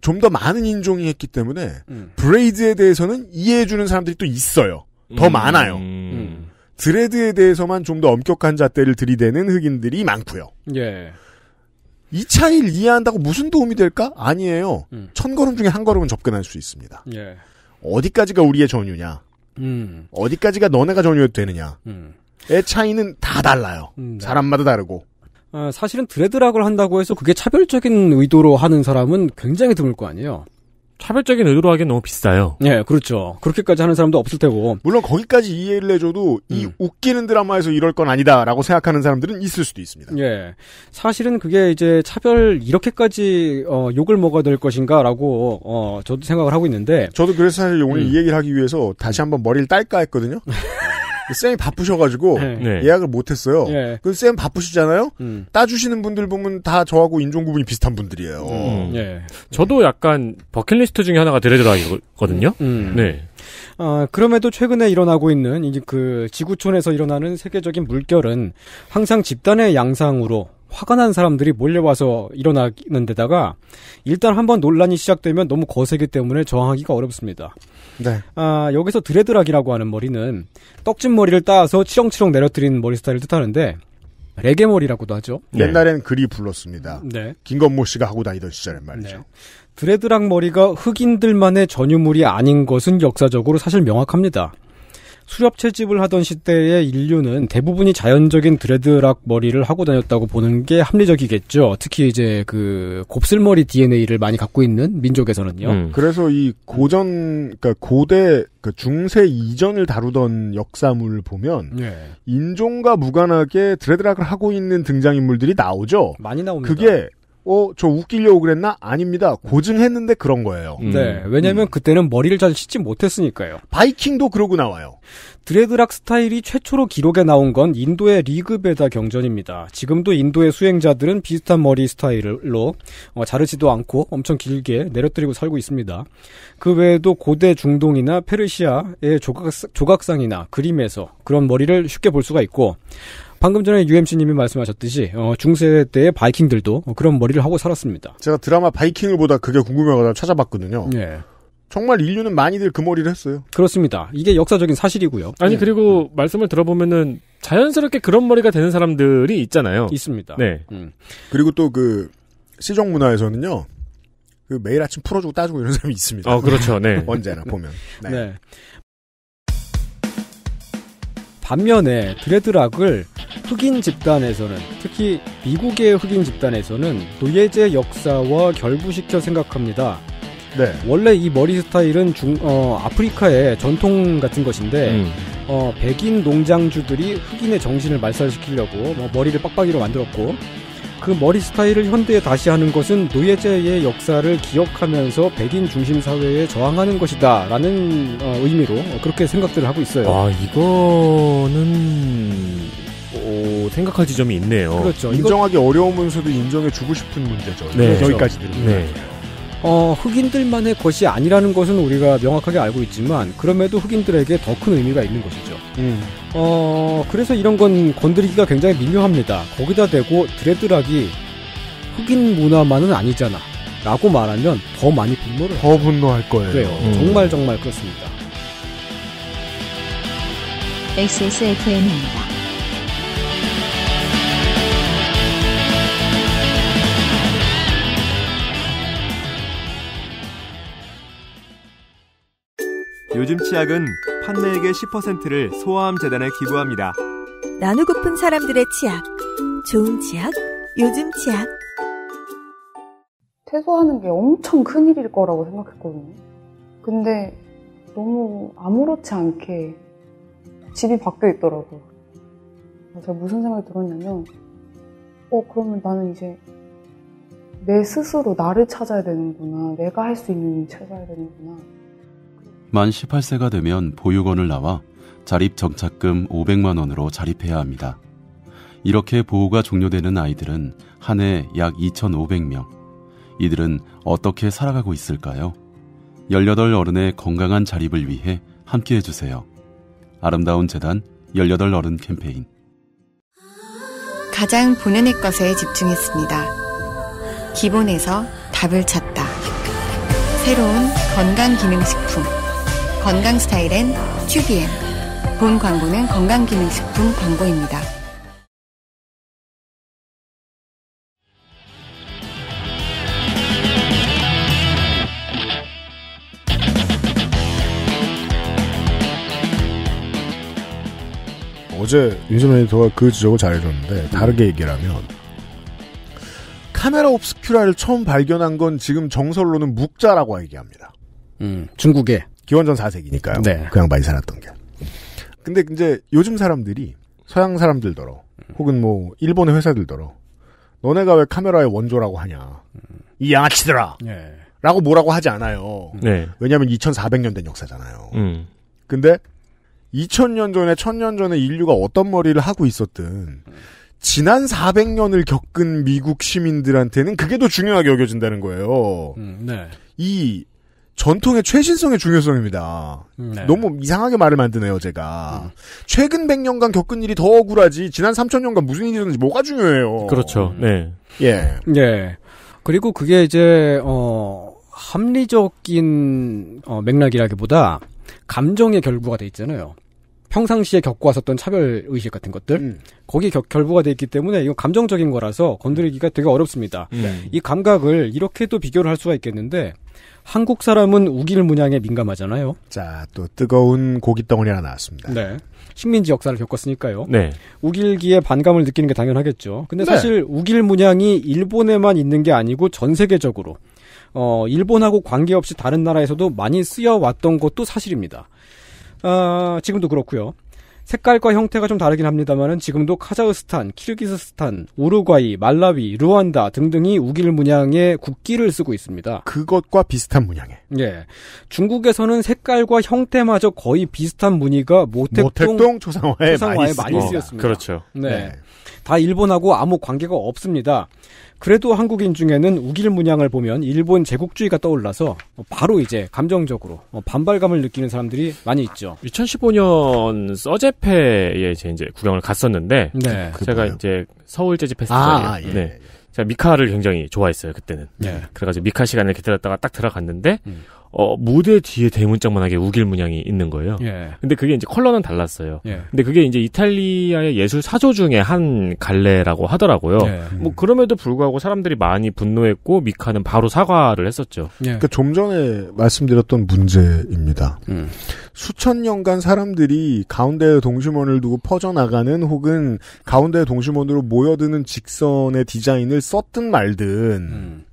좀 더 많은 인종이 했기 때문에 음. 브레이드에 대해서는 이해해주는 사람들이 또 있어요. 더 음. 많아요. 드레드에 대해서만 좀 더 엄격한 잣대를 들이대는 흑인들이 많고요. 예. 이 차이를 이해한다고 무슨 도움이 될까? 아니에요. 음. 천 걸음 중에 한 걸음은 접근할 수 있습니다. 예. 어디까지가 우리의 전유냐? 음. 어디까지가 너네가 전유해도 되느냐? 음. 의 차이는 다 달라요. 음, 네. 사람마다 다르고. 아, 사실은 드레드락을 한다고 해서 그게 차별적인 의도로 하는 사람은 굉장히 드물 거 아니에요. 차별적인 의도로 하기엔 너무 비싸요. 예, 그렇죠. 그렇게까지 하는 사람도 없을 테고. 물론 거기까지 이해를 해줘도 이 음. 웃기는 드라마에서 이럴 건 아니다라고 생각하는 사람들은 있을 수도 있습니다. 예. 사실은 그게 이제 차별 이렇게까지 어, 욕을 먹어야 될 것인가라고 어, 저도 생각을 하고 있는데. 저도 그래서 사실 오늘 음. 이 얘기를 하기 위해서 다시 한번 머리를 딸까 했거든요. 쌤이 바쁘셔가지고 네. 네. 예약을 못했어요. 네. 예. 그쌤 바쁘시잖아요. 음. 따주시는 분들 보면 다 저하고 인종구분이 비슷한 분들이에요. 음. 네. 저도 약간 버킷리스트 중에 하나가 드레드락이거든요. 음. 음. 네. 아, 그럼에도 최근에 일어나고 있는 이제 그 지구촌에서 일어나는 세계적인 물결은 항상 집단의 양상으로 화가 난 사람들이 몰려와서 일어나는 데다가 일단 한번 논란이 시작되면 너무 거세기 때문에 저항하기가 어렵습니다. 네. 아, 여기서 드레드락이라고 하는 머리는 떡진 머리를 따서 치렁치렁 내려뜨리는 머리 스타일을 뜻하는데 레게머리라고도 하죠. 네. 옛날엔 그리 불렀습니다. 네. 김건모 씨가 하고 다니던 시절엔 네. 말이죠. 네. 드레드락 머리가 흑인들만의 전유물이 아닌 것은 역사적으로 사실 명확합니다. 수렵 채집을 하던 시대의 인류는 대부분이 자연적인 드레드락 머리를 하고 다녔다고 보는 게 합리적이겠죠. 특히 이제 그 곱슬머리 DNA를 많이 갖고 있는 민족에서는요. 음. 그래서 이 고전, 그러니까 고대, 그러니까 중세 이전을 다루던 역사물을 보면 네. 인종과 무관하게 드레드락을 하고 있는 등장인물들이 나오죠. 많이 나옵니다. 그게 어, 저 웃기려고 그랬나? 아닙니다. 고증했는데 그런 거예요. 음. 네. 왜냐면 하 음. 그때는 머리를 잘 씻지 못했으니까요. 바이킹도 그러고 나와요. 드레드락 스타일이 최초로 기록에 나온 건 인도의 리그베다 경전입니다. 지금도 인도의 수행자들은 비슷한 머리 스타일로 어, 자르지도 않고 엄청 길게 내려뜨리고 살고 있습니다. 그 외에도 고대 중동이나 페르시아의 조각, 조각상이나 그림에서 그런 머리를 쉽게 볼 수가 있고 방금 전에 UMC님이 말씀하셨듯이 어, 중세 때의 바이킹들도 그런 머리를 하고 살았습니다. 제가 드라마 바이킹을 보다 그게 궁금해가지고 찾아봤거든요. 네. 정말 인류는 많이들 그 머리를 했어요. 그렇습니다. 이게 역사적인 사실이고요. 아니 네. 그리고 음. 말씀을 들어보면은 자연스럽게 그런 머리가 되는 사람들이 있잖아요. 있습니다. 네. 음. 그리고 또 그시종 문화에서는요. 그 매일 아침 풀어주고 따주고 이런 사람이 있습니다. 어, 그렇죠. 네. 언제나 보면. 네. 네. 반면에 드레드락을 흑인 집단에서는 특히 미국의 흑인 집단에서는 노예제 역사와 결부시켜 생각합니다. 네. 원래 이 머리 스타일은 중, 어, 아프리카의 전통 같은 것인데, 음. 어, 백인 농장주들이 흑인의 정신을 말살시키려고 뭐 머리를 빡빡이로 만들었고, 그 머리 스타일을 현대에 다시 하는 것은 노예제의 역사를 기억하면서 백인 중심 사회에 저항하는 것이다. 라는 어, 의미로 그렇게 생각들을 하고 있어요. 아, 이거는, 어, 생각할 지점이 있네요. 그렇죠. 인정하기 이건... 어려운 문서도 인정해주고 싶은 문제죠. 네. 여기까지 들으면. 네. 어, 흑인들만의 것이 아니라는 것은 우리가 명확하게 알고 있지만 그럼에도 흑인들에게 더 큰 의미가 있는 것이죠. 음. 어, 그래서 이런 건 건드리기가 굉장히 미묘합니다. 거기다 대고 드레드락이 흑인 문화만은 아니잖아. 라고 말하면 더 많이 분노를 더 분노할 거예요. 그래요. 음. 정말 정말 그렇습니다. XSFM입니다. 요즘 치약은 판매액의 10%를 소아암 재단에 기부합니다. 나누고픈 사람들의 치약. 좋은 치약, 요즘 치약. 퇴소하는 게 엄청 큰 일일 거라고 생각했거든요. 근데 너무 아무렇지 않게 집이 바뀌어 있더라고요. 제가 무슨 생각이 들었냐면, 어, 그러면 나는 이제 내 스스로 나를 찾아야 되는구나. 내가 할 수 있는 일을 찾아야 되는구나. 만 18세가 되면 보육원을 나와 자립 정착금 500만 원으로 자립해야 합니다. 이렇게 보호가 종료되는 아이들은 한 해 약 2,500명. 이들은 어떻게 살아가고 있을까요? 18 어른의 건강한 자립을 위해 함께 해주세요. 아름다운 재단 18 어른 캠페인. 가장 보는 의 것에 집중했습니다. 기본에서 답을 찾다. 새로운 건강기능식품. 건강 스타일엔 튜비엔. 본 광고는 건강기능식품 광고입니다. 어제 윤선 에디터가 그 지적을 잘해줬는데 다르게 얘기를 하면 카메라 옵스큐라를 처음 발견한 건 지금 정설로는 묵자라고 얘기합니다. 음, 중국에 기원전 4세기니까요. 네. 그 양반이 살았던 게. 근데 이제 요즘 사람들이 서양 사람들더러 혹은 뭐 일본의 회사들더러 너네가 왜 카메라의 원조라고 하냐. 이 양아치들아. 네. 라고 뭐라고 하지 않아요. 네. 왜냐하면 2400년 된 역사잖아요. 음. 근데 2000년 전에 1000년 전에 인류가 어떤 머리를 하고 있었든 지난 400년을 겪은 미국 시민들한테는 그게 더 중요하게 여겨진다는 거예요. 음, 네. 이 전통의 최신성의 중요성입니다. 네. 너무 이상하게 말을 만드네요, 제가. 음. 최근 100년간 겪은 일이 더 억울하지, 지난 3000년간 무슨 일이 있었는지 뭐가 중요해요. 그렇죠, 음. 네. 예. 예. 그리고 그게 이제, 어, 합리적인, 어, 맥락이라기보다, 감정의 결부가 돼 있잖아요. 평상시에 겪고 왔었던 차별 의식 같은 것들 음. 거기 겨, 결부가 돼 있기 때문에 이건 감정적인 거라서 건드리기가 되게 어렵습니다. 음. 이 감각을 이렇게도 비교를 할 수가 있겠는데 한국 사람은 우길 문양에 민감하잖아요. 자, 또 뜨거운 고기 덩어리 하나 나왔습니다. 네. 식민지 역사를 겪었으니까요. 네. 우길기에 반감을 느끼는 게 당연하겠죠. 근데 네. 사실 우길 문양이 일본에만 있는 게 아니고 전 세계적으로 어, 일본하고 관계없이 다른 나라에서도 많이 쓰여왔던 것도 사실입니다. 아, 지금도 그렇고요. 색깔과 형태가 좀 다르긴 합니다만은 지금도 카자흐스탄, 키르기스스탄, 우루과이, 말라위, 르완다 등등이 우길 문양의 국기를 쓰고 있습니다. 그것과 비슷한 문양에. 예. 중국에서는 색깔과 형태마저 거의 비슷한 무늬가 모택동, 모택동 초상화에, 초상화에 많이, 많이 어, 쓰였습니다. 그렇죠. 네. 네. 다 일본하고 아무 관계가 없습니다. 그래도 한국인 중에는 우길 문양을 보면 일본 제국주의가 떠올라서 바로 이제 감정적으로 반발감을 느끼는 사람들이 많이 있죠. 2015년 서재 집회에 제 이제 구경을 갔었는데 네. 그 제가 이제 서울 재즈 페스티벌에 아, 예. 네. 예, 예. 제가 미카를 굉장히 좋아했어요 그때는. 예. 그래가지고 미카 시간을 기다렸다가 딱 들어갔는데 음. 어, 무대 뒤에 대문짝만하게 우길 문양이 있는 거예요. 예. 근데 그게 이제 컬러는 달랐어요. 예. 근데 그게 이제 이탈리아의 예술 사조 중에 한 갈래라고 하더라고요. 예. 뭐 그럼에도 불구하고 사람들이 많이 분노했고 미카는 바로 사과를 했었죠. 예. 그러니까 좀 전에 말씀드렸던 문제입니다. 음. 수천 년간 사람들이 가운데 에 동심원을 두고 퍼져나가는 혹은 가운데 에 동심원으로 모여드는 직선의 디자인을 썼든 말든 음.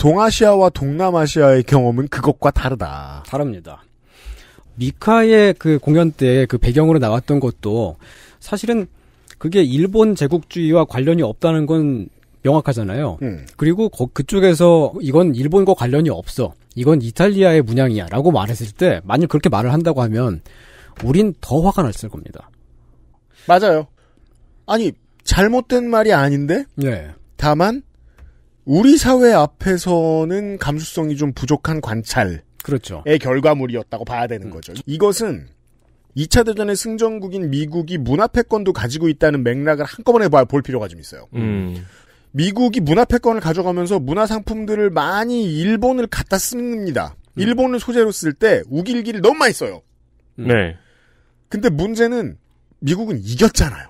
동아시아와 동남아시아의 경험은 그것과 다르다. 다릅니다. 미카의 그 공연 때 그 배경으로 나왔던 것도 사실은 그게 일본 제국주의와 관련이 없다는 건 명확하잖아요. 음. 그리고 거, 그쪽에서 이건 일본과 관련이 없어. 이건 이탈리아의 문양이야. 라고 말했을 때, 만일 그렇게 말을 한다고 하면, 우린 더 화가 났을 겁니다. 맞아요. 아니, 잘못된 말이 아닌데? 네. 다만, 우리 사회 앞에서는 감수성이 좀 부족한 관찰. 그렇죠. 의 결과물이었다고 봐야 되는 음. 거죠. 이것은 2차 대전의 승전국인 미국이 문화패권도 가지고 있다는 맥락을 한꺼번에 봐볼 필요가 좀 있어요. 음. 미국이 문화패권을 가져가면서 문화상품들을 많이 일본을 갖다 씁니다. 음. 일본을 소재로 쓸 때 우길기를 너무 많이 써요. 음. 네. 근데 문제는 미국은 이겼잖아요.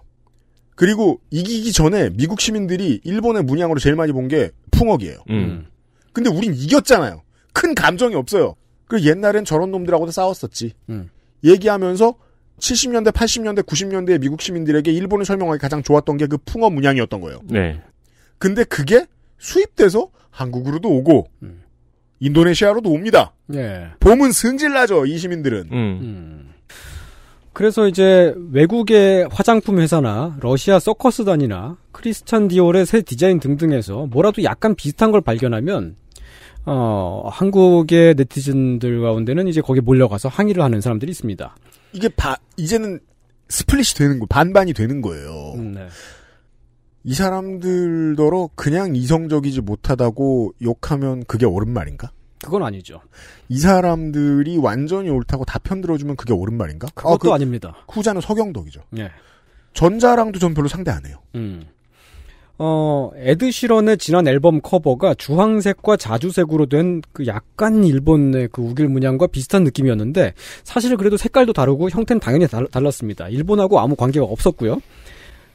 그리고 이기기 전에 미국 시민들이 일본의 문양으로 제일 많이 본게 풍억이에요. 음. 음. 근데 우린 이겼잖아요. 큰 감정이 없어요. 그 옛날엔 저런 놈들하고도 싸웠었지. 음. 얘기하면서 70년대, 80년대, 90년대의 미국 시민들에게 일본을 설명하기 가장 좋았던 게 그 풍어 문양이었던 거예요. 네. 근데 그게 수입돼서 한국으로도 오고 음. 인도네시아로도 옵니다. 네. 봄은 승질나죠 이 시민들은. 음. 음. 그래서 이제 외국의 화장품 회사나 러시아 서커스단이나 크리스찬 디올의 새 디자인 등등에서 뭐라도 약간 비슷한 걸 발견하면 어, 한국의 네티즌들 가운데는 이제 거기에 몰려가서 항의를 하는 사람들이 있습니다. 이게 바, 이제는 스플릿이 되는 거, 반반이 되는 거예요. 음, 네. 이 사람들더러 그냥 이성적이지 못하다고 욕하면 그게 옳은 말인가? 그건 아니죠. 이 사람들이 완전히 옳다고 다 편들어주면 그게 옳은 말인가? 그것도 아, 그 아닙니다. 후자는 서경덕이죠. 예. 전자랑도 전 별로 상대 안 해요. 음. 어, 에드 시런의 지난 앨범 커버가 주황색과 자주색으로 된 그 약간 일본의 그 우길 문양과 비슷한 느낌이었는데 사실 그래도 색깔도 다르고 형태는 당연히 달, 달랐습니다. 일본하고 아무 관계가 없었고요.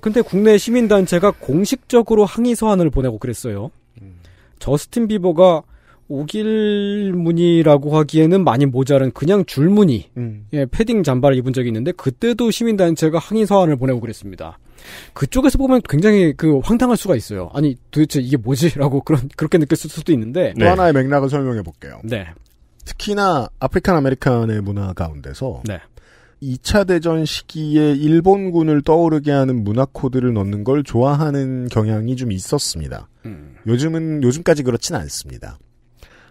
근데 국내 시민단체가 공식적으로 항의 서한을 보내고 그랬어요. 음. 저스틴 비버가 오길 무늬라고 하기에는 많이 모자른 그냥 줄무늬, 음. 예, 패딩 잠바를 입은 적이 있는데 그때도 시민단체가 항의 서한을 보내고 그랬습니다. 그쪽에서 보면 굉장히 그 황당할 수가 있어요. 아니 도대체 이게 뭐지라고 그런 그렇게 느꼈을 수도 있는데 네. 또 하나의 맥락을 설명해 볼게요. 네. 특히나 아프리칸 아메리칸의 문화 가운데서 네. 2차 대전 시기에 일본군을 떠오르게 하는 문화 코드를 넣는 걸 좋아하는 경향이 좀 있었습니다. 음. 요즘은 요즘까지 그렇진 않습니다.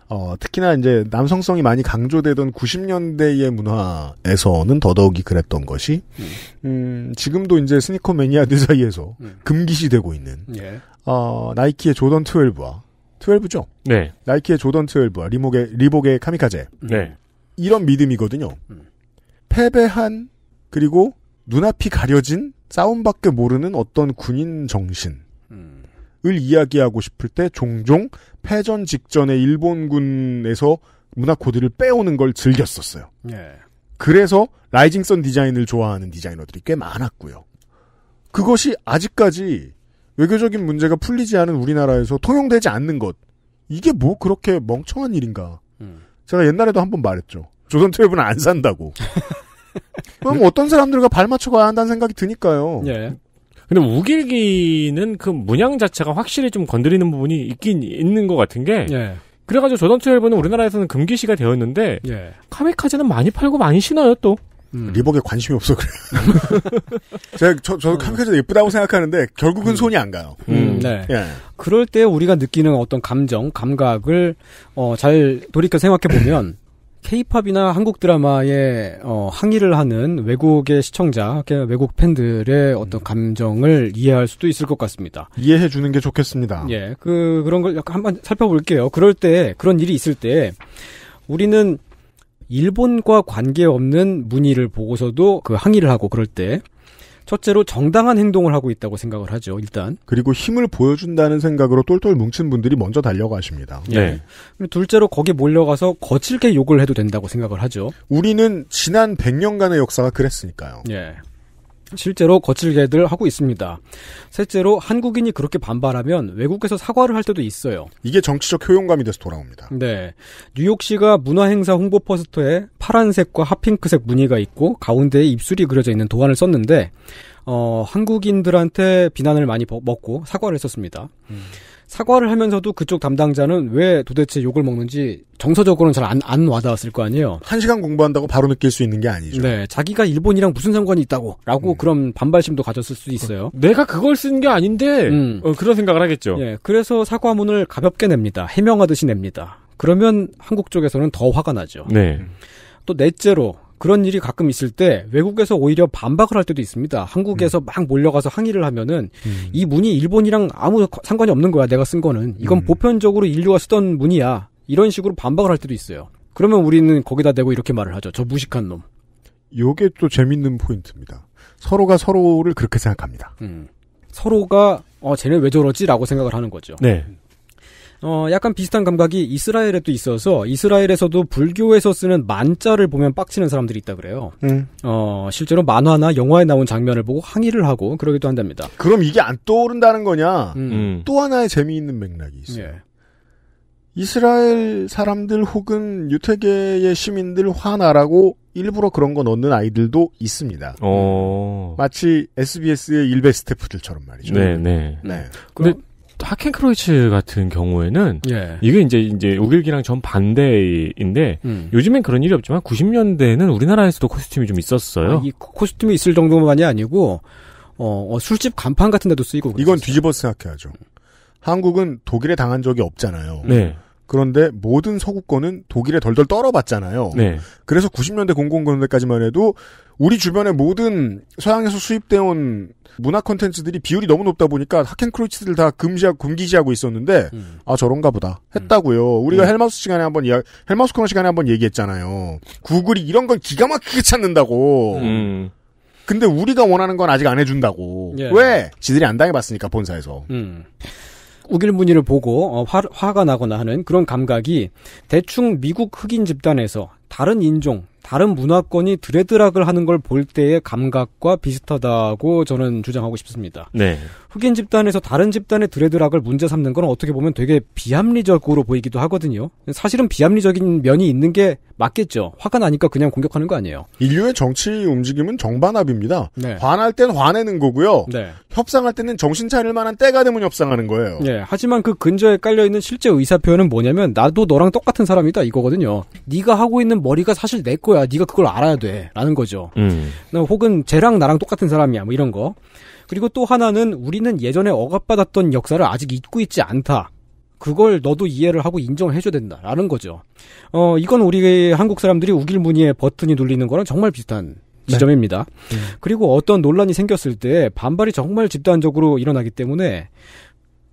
어, 특히나 이제 남성성이 많이 강조되던 90년대의 문화에서는 더더욱이 그랬던 것이 음, 음 지금도 이제 스니커 매니아들 사이에서 음. 금기시되고 있는 예. 어, 나이키의 조던 12와 12죠. 네. 나이키의 조던 12와 리복의 리복의 카미카제. 음. 네. 이런 믿음이거든요. 패배한 그리고 눈앞이 가려진 싸움밖에 모르는 어떤 군인 정신. 을 이야기하고 싶을 때 종종 패전 직전에 일본군에서 문화 코드를 빼오는 걸 즐겼었어요. 예. 그래서 라이징 선 디자인을 좋아하는 디자이너들이 꽤 많았고요. 그것이 아직까지 외교적인 문제가 풀리지 않은 우리나라에서 통용되지 않는 것. 이게 뭐 그렇게 멍청한 일인가. 음. 제가 옛날에도 한 번 말했죠. 조선 트랩은 안 산다고. 그럼 어떤 사람들과 발 맞춰가야 한다는 생각이 드니까요. 예. 근데 뭐 우길기는 그 문양 자체가 확실히 좀 건드리는 부분이 있긴 있는 것 같은 게 예. 그래가지고 조던 트웰브는 우리나라에서는 금기시가 되었는데 예. 카메카제는 많이 팔고 많이 신어요 또. 음. 리복에 관심이 없어 그래. 제가 저, 저도 카메카제도 예쁘다고 생각하는데 결국은 음. 손이 안 가요. 음. 음, 네. 예. 그럴 때 우리가 느끼는 어떤 감정, 감각을 어, 잘 돌이켜 생각해 보면 케이팝이나 한국 드라마에 어, 항의를 하는 외국의 시청자, 그 외국 팬들의 어떤 음. 감정을 이해할 수도 있을 것 같습니다. 이해해 주는 게 좋겠습니다. 예, 그 그런 걸 약간 한번 살펴볼게요. 그럴 때 그런 일이 있을 때 우리는 일본과 관계없는 문의를 보고서도 그 항의를 하고 그럴 때 첫째로 정당한 행동을 하고 있다고 생각을 하죠. 일단 그리고 힘을 보여준다는 생각으로 똘똘 뭉친 분들이 먼저 달려가십니다. 예. 네. 네. 둘째로 거기 몰려가서 거칠게 욕을 해도 된다고 생각을 하죠. 우리는 지난 100년간의 역사가 그랬으니까요. 네. 실제로 거칠게들 하고 있습니다. 셋째로 한국인이 그렇게 반발하면 외국에서 사과를 할 때도 있어요. 이게 정치적 효용감이 돼서 돌아옵니다. 네. 뉴욕시가 문화행사 홍보 포스터에 파란색과 핫핑크색 무늬가 있고 가운데에 입술이 그려져 있는 도안을 썼는데 어, 한국인들한테 비난을 많이 먹고 사과를 했었습니다. 음. 사과를 하면서도 그쪽 담당자는 왜 도대체 욕을 먹는지 정서적으로는 잘 안 안 와닿았을 거 아니에요. 한 시간 공부한다고 바로 느낄 수 있는 게 아니죠. 네, 자기가 일본이랑 무슨 상관이 있다고라고 음. 그런 반발심도 가졌을 수 있어요. 어, 내가 그걸 쓴 게 아닌데 음. 어, 그런 생각을 하겠죠. 네, 그래서 사과문을 가볍게 냅니다. 해명하듯이 냅니다. 그러면 한국 쪽에서는 더 화가 나죠. 네. 또 넷째로 그런 일이 가끔 있을 때 외국에서 오히려 반박을 할 때도 있습니다. 한국에서 음. 막 몰려가서 항의를 하면은 음. 이 문이 일본이랑 아무 상관이 없는 거야. 내가 쓴 거는 이건 음. 보편적으로 인류가 쓰던 문이야. 이런 식으로 반박을 할 때도 있어요. 그러면 우리는 거기다 대고 이렇게 말을 하죠. 저 무식한 놈. 요게 또 재밌는 포인트입니다. 서로가 서로를 그렇게 생각합니다. 음. 서로가 어 쟤네 왜 저러지라고 생각을 하는 거죠. 네. 어, 약간 비슷한 감각이 이스라엘에도 있어서 이스라엘에서도 불교에서 쓰는 만자를 보면 빡치는 사람들이 있다 그래요. 음. 어, 실제로 만화나 영화에 나온 장면을 보고 항의를 하고 그러기도 한답니다. 그럼 이게 안 떠오른다는 거냐? 음. 음. 또 하나의 재미있는 맥락이 있어요. 예. 이스라엘 사람들 혹은 유태계의 시민들 화나라고 일부러 그런 거 넣는 아이들도 있습니다. 어... 마치 SBS의 일베 스태프들처럼 말이죠. 네, 네. 네. 네. 근데 하켄크로이츠 같은 경우에는 예. 이게 이제 이제 우길기랑 전 반대인데 음. 요즘엔 그런 일이 없지만 90년대에는 우리나라에서도 코스튬이 좀 있었어요. 아, 이 코스튬이 있을 정도만이 아니고 어, 어 술집 간판 같은 데도 쓰이고 이건 그랬었어요. 뒤집어 생각해야죠. 한국은 독일에 당한 적이 없잖아요. 네. 그런데 모든 서구권은 독일에 덜덜 떨어봤잖아요. 네. 그래서 90년대 공공그런데까지만 해도 우리 주변의 모든 서양에서 수입돼온 문화 콘텐츠들이 비율이 너무 높다 보니까 하켄크루이츠들다 금지, 하금기지하고 있었는데 음. 아 저런가 보다 했다고요. 우리가 음. 헬마우스 시간에 한번 이야, 헬마우스 코너 시간에 한번 얘기했잖아요. 구글이 이런 걸 기가 막히게 찾는다고. 음. 근데 우리가 원하는 건 아직 안 해준다고. 예. 왜? 지들이 안 당해봤으니까 본사에서. 음. 우길무늬를 보고 어, 화, 화가 나거나 하는 그런 감각이 대충 미국 흑인 집단에서 다른 인종, 다른 문화권이 드레드락을 하는 걸 볼 때의 감각과 비슷하다고 저는 주장하고 싶습니다. 네. 흑인 집단에서 다른 집단의 드레드락을 문제 삼는 건 어떻게 보면 되게 비합리적으로 보이기도 하거든요. 사실은 비합리적인 면이 있는 게 맞겠죠. 화가 나니까 그냥 공격하는 거 아니에요. 인류의 정치 움직임은 정반합입니다. 네. 화날 땐 화내는 거고요. 네. 협상할 때는 정신 차릴 만한 때가 되면 협상하는 거예요. 네. 하지만 그 근저에 깔려 있는 실제 의사 표현은 뭐냐면 나도 너랑 똑같은 사람이다 이거거든요. 네가 하고 있는 머리가 사실 내 거야. 네가 그걸 알아야 돼라는 거죠. 음. 혹은 쟤랑 나랑 똑같은 사람이야 뭐 이런 거. 그리고 또 하나는 우리는 예전에 억압받았던 역사를 아직 잊고 있지 않다. 그걸 너도 이해를 하고 인정을 해줘야 된다라는 거죠. 어, 이건 우리 한국 사람들이 우길무늬의 버튼이 눌리는 거랑 정말 비슷한 네. 지점입니다. 네. 그리고 어떤 논란이 생겼을 때 반발이 정말 집단적으로 일어나기 때문에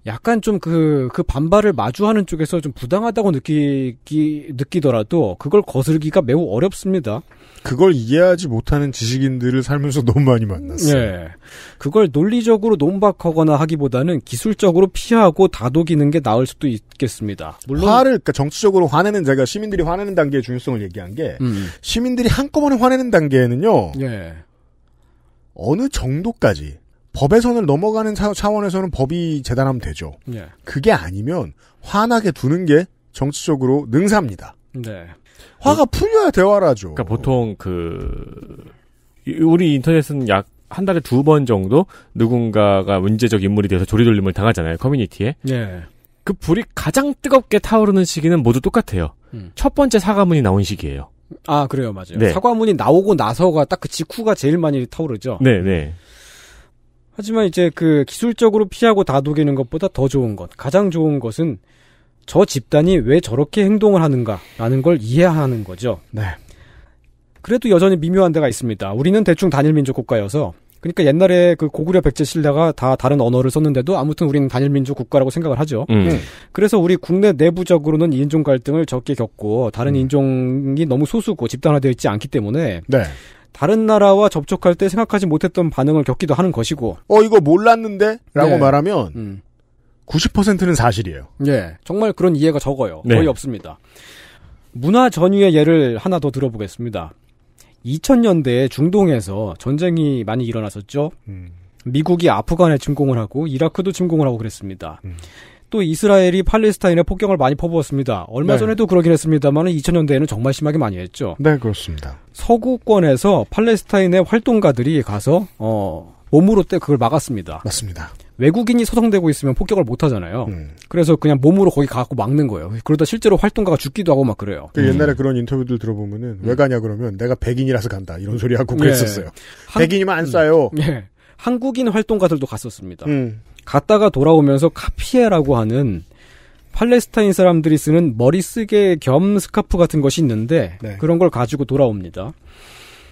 약간 좀 그, 그 반발을 마주하는 쪽에서 좀 부당하다고 느끼기, 느끼더라도 그걸 거슬기가 매우 어렵습니다. 그걸 이해하지 못하는 지식인들을 살면서 너무 많이 만났어요. 네. 그걸 논리적으로 논박하거나 하기보다는 기술적으로 피하고 다독이는 게 나을 수도 있겠습니다. 물론 화를 그러니까 정치적으로 화내는 제가 시민들이 화내는 단계의 중요성을 얘기한 게 음. 시민들이 한꺼번에 화내는 단계에는요. 네. 어느 정도까지 법에서는 넘어가는 차원에서는 법이 재단하면 되죠. 네. 그게 아니면 화나게 두는 게 정치적으로 능사입니다. 네. 화가 풀려야 대화를 하죠. 그러니까 보통 그 우리 인터넷은 약 한 달에 두 번 정도 누군가가 문제적 인물이 돼서 조리돌림을 당하잖아요 커뮤니티에. 네. 그 불이 가장 뜨겁게 타오르는 시기는 모두 똑같아요. 음. 첫 번째 사과문이 나온 시기예요. 아 그래요, 맞아요. 네. 사과문이 나오고 나서가 딱 그 직후가 제일 많이 타오르죠. 네, 네. 하지만 이제 그 기술적으로 피하고 다독이는 것보다 더 좋은 것, 가장 좋은 것은 저 집단이 왜 저렇게 행동을 하는가라는 걸 이해하는 거죠. 네. 그래도 여전히 미묘한 데가 있습니다. 우리는 대충 단일민족 국가여서 그러니까 옛날에 그 고구려 백제 신라가 다 다른 언어를 썼는데도 아무튼 우리는 단일민족 국가라고 생각을 하죠. 음. 네. 그래서 우리 국내 내부적으로는 인종 갈등을 적게 겪고 다른 음. 인종이 너무 소수고 집단화되어 있지 않기 때문에 네. 다른 나라와 접촉할 때 생각하지 못했던 반응을 겪기도 하는 것이고 어 이거 몰랐는데? 라고 네. 말하면 음. 90%는 사실이에요. 예. 정말 그런 이해가 적어요. 네. 거의 없습니다. 문화 전유의 예를 하나 더 들어보겠습니다. 2000년대 중동에서 전쟁이 많이 일어났었죠. 음. 미국이 아프간에 침공을 하고 이라크도 침공을 하고 그랬습니다. 음. 또 이스라엘이 팔레스타인에 폭격을 많이 퍼부었습니다. 얼마 네. 전에도 그러긴 했습니다만 2000년대에는 정말 심하게 많이 했죠. 네, 그렇습니다. 서구권에서 팔레스타인의 활동가들이 가서 어, 몸으로 때 그걸 막았습니다. 맞습니다. 외국인이 소송되고 있으면 폭격을 못 하잖아요. 음. 그래서 그냥 몸으로 거기 가갖고 막는 거예요. 그러다 실제로 활동가가 죽기도 하고 막 그래요. 그 옛날에 음. 그런 인터뷰들 들어보면은 음. 왜 가냐 그러면 내가 백인이라서 간다 이런 소리 하고 그랬었어요. 네. 한, 백인이면 안 싸요. 음. 네. 한국인 활동가들도 갔었습니다. 음. 갔다가 돌아오면서 카피에라고 하는 팔레스타인 사람들이 쓰는 머리쓰개 겸 스카프 같은 것이 있는데 네. 그런 걸 가지고 돌아옵니다.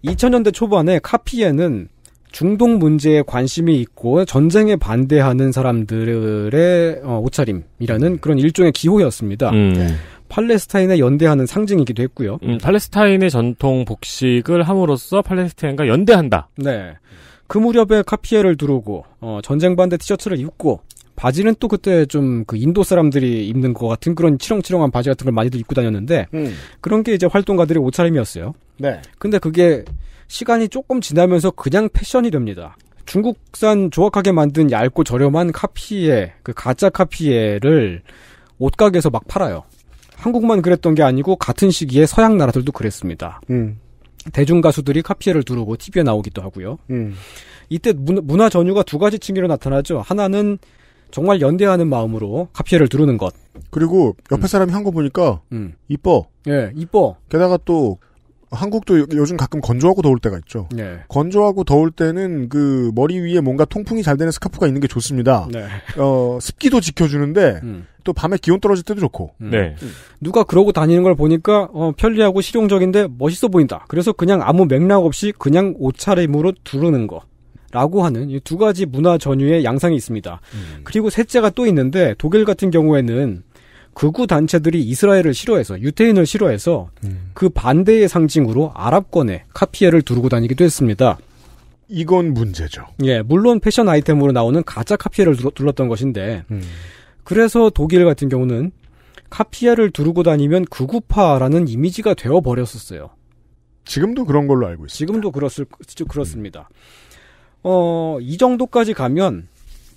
2000년대 초반에 카피에는 중동 문제에 관심이 있고 전쟁에 반대하는 사람들의 어, 옷차림이라는 음. 그런 일종의 기호였습니다. 음. 네. 팔레스타인에 연대하는 상징이기도 했고요. 음, 팔레스타인의 전통 복식을 함으로써 팔레스타인과 연대한다. 네. 그 무렵에 카피에를 두르고 어, 전쟁 반대 티셔츠를 입고 바지는 또 그때 좀 그 인도 사람들이 입는 것 같은 그런 치렁치렁한 바지 같은 걸 많이들 입고 다녔는데 음. 그런 게 이제 활동가들의 옷차림이었어요. 네. 근데 그게 시간이 조금 지나면서 그냥 패션이 됩니다. 중국산 조악하게 만든 얇고 저렴한 카피에 그 가짜 카피에를 옷가게에서 막 팔아요. 한국만 그랬던 게 아니고 같은 시기에 서양 나라들도 그랬습니다. 음. 대중 가수들이 카피에를 두르고 TV에 나오기도 하고요. 음. 이때 문화, 전유가 두 가지 층위로 나타나죠. 하나는 정말 연대하는 마음으로 카피에를 두르는 것. 그리고 옆에 음. 사람이 음. 한거 보니까 이뻐. 예, 이뻐. 게다가 또 한국도 요즘 가끔 건조하고 더울 때가 있죠. 네. 건조하고 더울 때는 그 머리 위에 뭔가 통풍이 잘 되는 스카프가 있는 게 좋습니다. 네. 어, 습기도 지켜주는데 음. 또 밤에 기온 떨어질 때도 좋고. 음. 네. 음. 누가 그러고 다니는 걸 보니까 어, 편리하고 실용적인데 멋있어 보인다. 그래서 그냥 아무 맥락 없이 그냥 옷차림으로 두르는 거. 라고 하는 이두 가지 문화 전유의 양상이 있습니다. 음. 그리고 셋째가 또 있는데 독일 같은 경우에는 극우 단체들이 이스라엘을 싫어해서 유태인을 싫어해서 음. 그 반대의 상징으로 아랍권에 카피에를 두르고 다니기도 했습니다. 이건 문제죠. 예, 물론 패션 아이템으로 나오는 가짜 카피에를 둘렀던 것인데 음. 그래서 독일 같은 경우는 카피에를 두르고 다니면 극우파라는 이미지가 되어 버렸었어요. 지금도 그런 걸로 알고 있습니다. 지금도 그렇을 그렇습니다. 음. 어, 이 정도까지 가면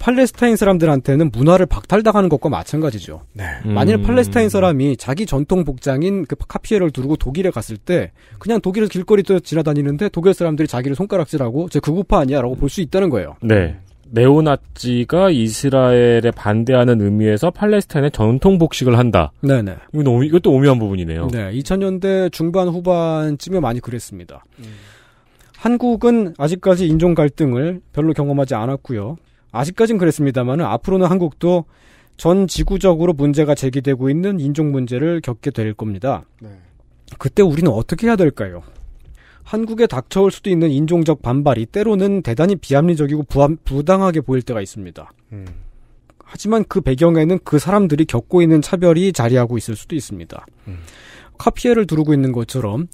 팔레스타인 사람들한테는 문화를 박탈당하는 것과 마찬가지죠. 네. 음... 만일 팔레스타인 사람이 자기 전통 복장인 그 카피에를 두르고 독일에 갔을 때 그냥 독일에서 길거리 또 지나다니는데 독일 사람들이 자기를 손가락질하고 제 극우파 아니야라고 볼 수 있다는 거예요. 네. 네오나치가 이스라엘에 반대하는 의미에서 팔레스타인의 전통 복식을 한다. 네네. 네. 이건 오미, 이것도 오묘한 부분이네요. 네, 2000년대 중반 후반쯤에 많이 그랬습니다. 음. 한국은 아직까지 인종 갈등을 별로 경험하지 않았고요. 아직까진 그랬습니다만 앞으로는 한국도 전 지구적으로 문제가 제기되고 있는 인종 문제를 겪게 될 겁니다. 네. 그때 우리는 어떻게 해야 될까요? 한국에 닥쳐올 수도 있는 인종적 반발이 때로는 대단히 비합리적이고 부함, 부당하게 보일 때가 있습니다. 음. 하지만 그 배경에는 그 사람들이 겪고 있는 차별이 자리하고 있을 수도 있습니다. 음. 카피에를 두르고 있는 것처럼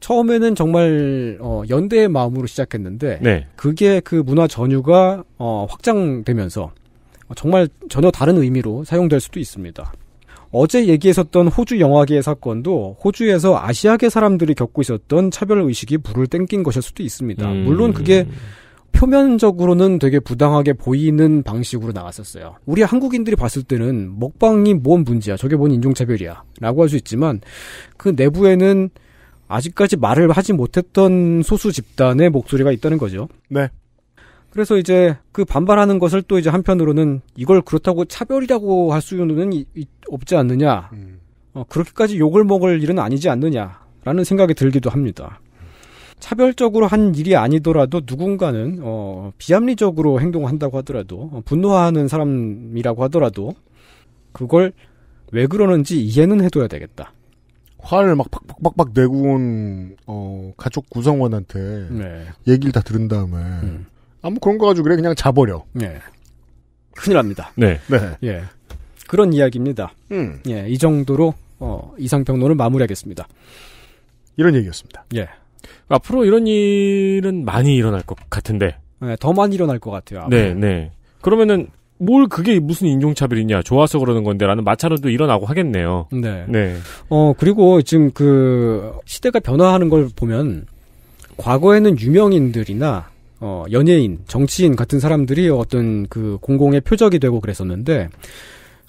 처음에는 정말 어, 연대의 마음으로 시작했는데 네. 그게 그 문화 전유가 어, 확장되면서 정말 전혀 다른 의미로 사용될 수도 있습니다. 어제 얘기했었던 호주 영화계의 사건도 호주에서 아시아계 사람들이 겪고 있었던 차별 의식이 불을 땡긴 것일 수도 있습니다. 음... 물론 그게 표면적으로는 되게 부당하게 보이는 방식으로 나왔었어요. 우리 한국인들이 봤을 때는 먹방이 뭔 문제야, 저게 뭔 인종차별이야, 라고 할 수 있지만 그 내부에는 아직까지 말을 하지 못했던 소수 집단의 목소리가 있다는 거죠. 네. 그래서 이제 그 반발하는 것을 또 이제 한편으로는 이걸 그렇다고 차별이라고 할 수는 없지 않느냐. 음. 어, 그렇게까지 욕을 먹을 일은 아니지 않느냐라는 생각이 들기도 합니다. 차별적으로 한 일이 아니더라도 누군가는 어, 비합리적으로 행동한다고 하더라도 어, 분노하는 사람이라고 하더라도 그걸 왜 그러는지 이해는 해둬야 되겠다. 화를 막 팍팍팍팍 내고 온, 어, 가족 구성원한테. 네. 얘기를 다 들은 다음에. 음. 아무 뭐 그런 거 가지고 그래, 그냥 자버려. 네. 큰일 납니다. 네. 네. 예. 그런 이야기입니다. 음. 예, 이 정도로, 어, 이상평론을 마무리하겠습니다. 이런 얘기였습니다. 예. 앞으로 이런 일은 많이 일어날 것 같은데. 네, 더 많이 일어날 것 같아요. 네, 네. 그러면은, 뭘 그게 무슨 인종차별이냐 좋아서 그러는 건데라는 마찰은또 일어나고 하겠네요. 네. 네. 어 그리고 지금 그 시대가 변화하는 걸 보면 과거에는 유명인들이나 어 연예인, 정치인 같은 사람들이 어떤 그 공공의 표적이 되고 그랬었는데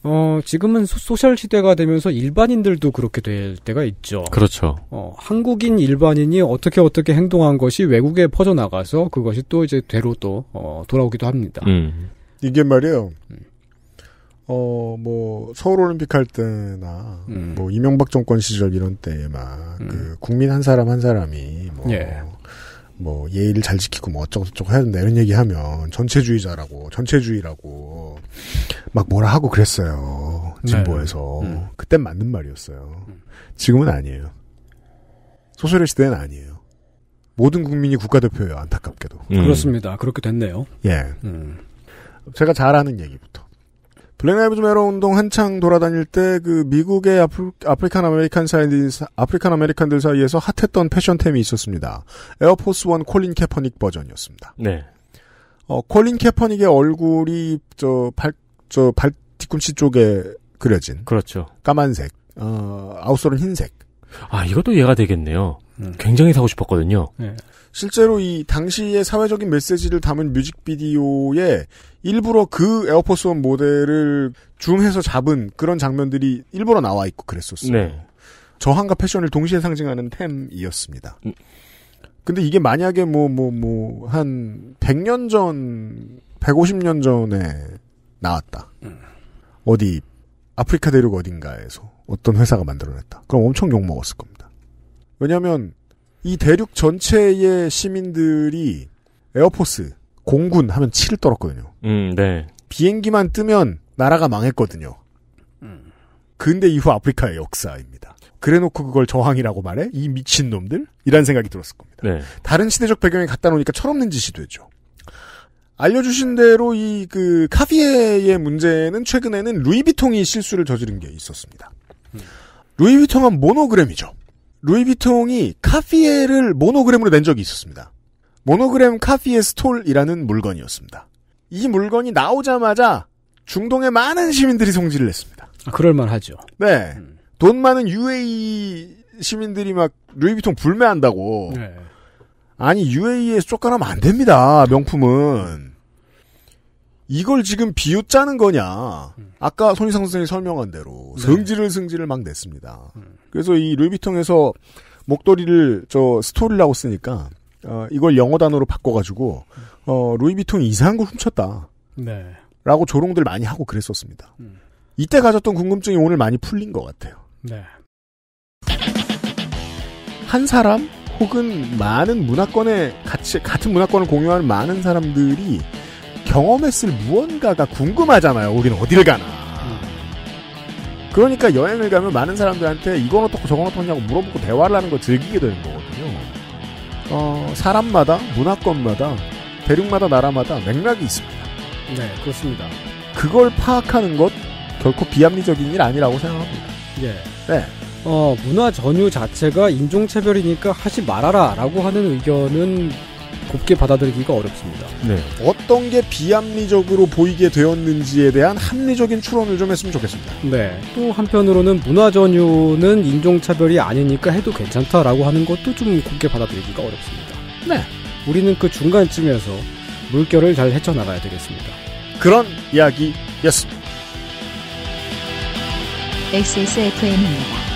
어 지금은 소셜 시대가 되면서 일반인들도 그렇게 될 때가 있죠. 그렇죠. 어 한국인 일반인이 어떻게 어떻게 행동한 것이 외국에 퍼져 나가서 그것이 또 이제 대로 또 어, 돌아오기도 합니다. 음. 이게 말이에요. 어, 뭐, 서울올림픽 할 때나, 음. 뭐, 이명박 정권 시절 이런 때에 만 음. 그, 국민 한 사람 한 사람이, 뭐, 예. 뭐, 예의를 잘 지키고 뭐, 어쩌고저쩌고 해야 된다, 이런 얘기 하면, 전체주의자라고, 전체주의라고, 막 뭐라 하고 그랬어요. 네. 진보에서. 네. 음. 그땐 맞는 말이었어요. 지금은 아니에요. 소설의 시대는 아니에요. 모든 국민이 국가대표예요, 안타깝게도. 그렇습니다. 그렇게 됐네요. 예. 음. 제가 잘 아는 얘기부터. 블랙라이브즈 메러 운동 한창 돌아다닐 때 그 미국의 아프, 아프리칸 아메리칸 사이 아프리칸 아메리칸들 사이에서 핫했던 패션템이 있었습니다. 에어포스 원 콜린 캐퍼닉 버전이었습니다. 네. 어 콜린 캐퍼닉의 얼굴이 저 발 저 발 뒤꿈치 쪽에 그려진 그렇죠. 까만색. 어 아웃솔은 흰색. 아, 이것도 이해가 되겠네요. 음. 굉장히 사고 싶었거든요. 네. 실제로 이 당시의 사회적인 메시지를 담은 뮤직비디오에 일부러 그 에어포스 원 모델을 줌해서 잡은 그런 장면들이 일부러 나와 있고 그랬었어요. 네. 저항과 패션을 동시에 상징하는 템이었습니다. 음. 근데 이게 만약에 뭐, 뭐, 뭐, 한 100년 전, 150년 전에 나왔다. 음. 어디, 아프리카 대륙 어딘가에서. 어떤 회사가 만들어냈다. 그럼 엄청 욕먹었을 겁니다. 왜냐하면 이 대륙 전체의 시민들이 에어포스, 공군 하면 치를 떨었거든요. 음, 네. 비행기만 뜨면 나라가 망했거든요. 근데 이후 아프리카의 역사입니다. 그래놓고 그걸 저항이라고 말해? 이 미친놈들? 이란 생각이 들었을 겁니다. 네. 다른 시대적 배경에 갖다 놓으니까 철없는 짓이 되죠. 알려주신 대로 이 그 카피에의 문제는 최근에는 루이비통이 실수를 저지른 게 있었습니다. 루이비통은 모노그램이죠. 루이비통이 카피에를 모노그램으로 낸 적이 있었습니다. 모노그램 카피에 스톨이라는 물건이었습니다. 이 물건이 나오자마자 중동의 많은 시민들이 송지를 냈습니다. 아, 그럴만하죠. 네. 음. 돈 많은 UAE 시민들이 막 루이비통 불매한다고. 네. 아니 UAE에서 쫓겨나면 안 됩니다. 명품은. 이걸 지금 비웃자는 거냐. 음. 아까 손희상 선생이 설명한 대로 네. 성질을 승질을 막 냈습니다. 음. 그래서 이 루이비통에서 목도리를 저 스토리라고 쓰니까 어, 이걸 영어 단어로 바꿔가지고 음. 어, 루이비통 이상한 걸 훔쳤다. 네. 라고 조롱들 많이 하고 그랬었습니다. 음. 이때 가졌던 궁금증이 오늘 많이 풀린 것 같아요. 네. 한 사람 혹은 많은 문화권에 같이 같은 문화권을 공유하는 많은 사람들이 경험했을 무언가가 궁금하잖아요. 우리는 어디를 가나. 그러니까 여행을 가면 많은 사람들한테 이건 어떻고 저건 어떻냐고 물어보고 대화를 하는 걸 즐기게 되는 거거든요. 어, 사람마다, 문화권마다, 대륙마다, 나라마다 맥락이 있습니다. 네, 그렇습니다. 그걸 파악하는 것 결코 비합리적인 일 아니라고 생각합니다. 예. 네. 어, 문화 전유 자체가 인종차별이니까 하지 말아라 라고 하는 의견은 곱게 받아들이기가 어렵습니다. 네. 어떤 게 비합리적으로 보이게 되었는지에 대한 합리적인 추론을 좀 했으면 좋겠습니다. 네. 또 한편으로는 문화 전유는 인종차별이 아니니까 해도 괜찮다라고 하는 것도 좀 곱게 받아들이기가 어렵습니다. 네. 우리는 그 중간쯤에서 물결을 잘 헤쳐나가야 되겠습니다. 그런 이야기였습니다. XSFM입니다.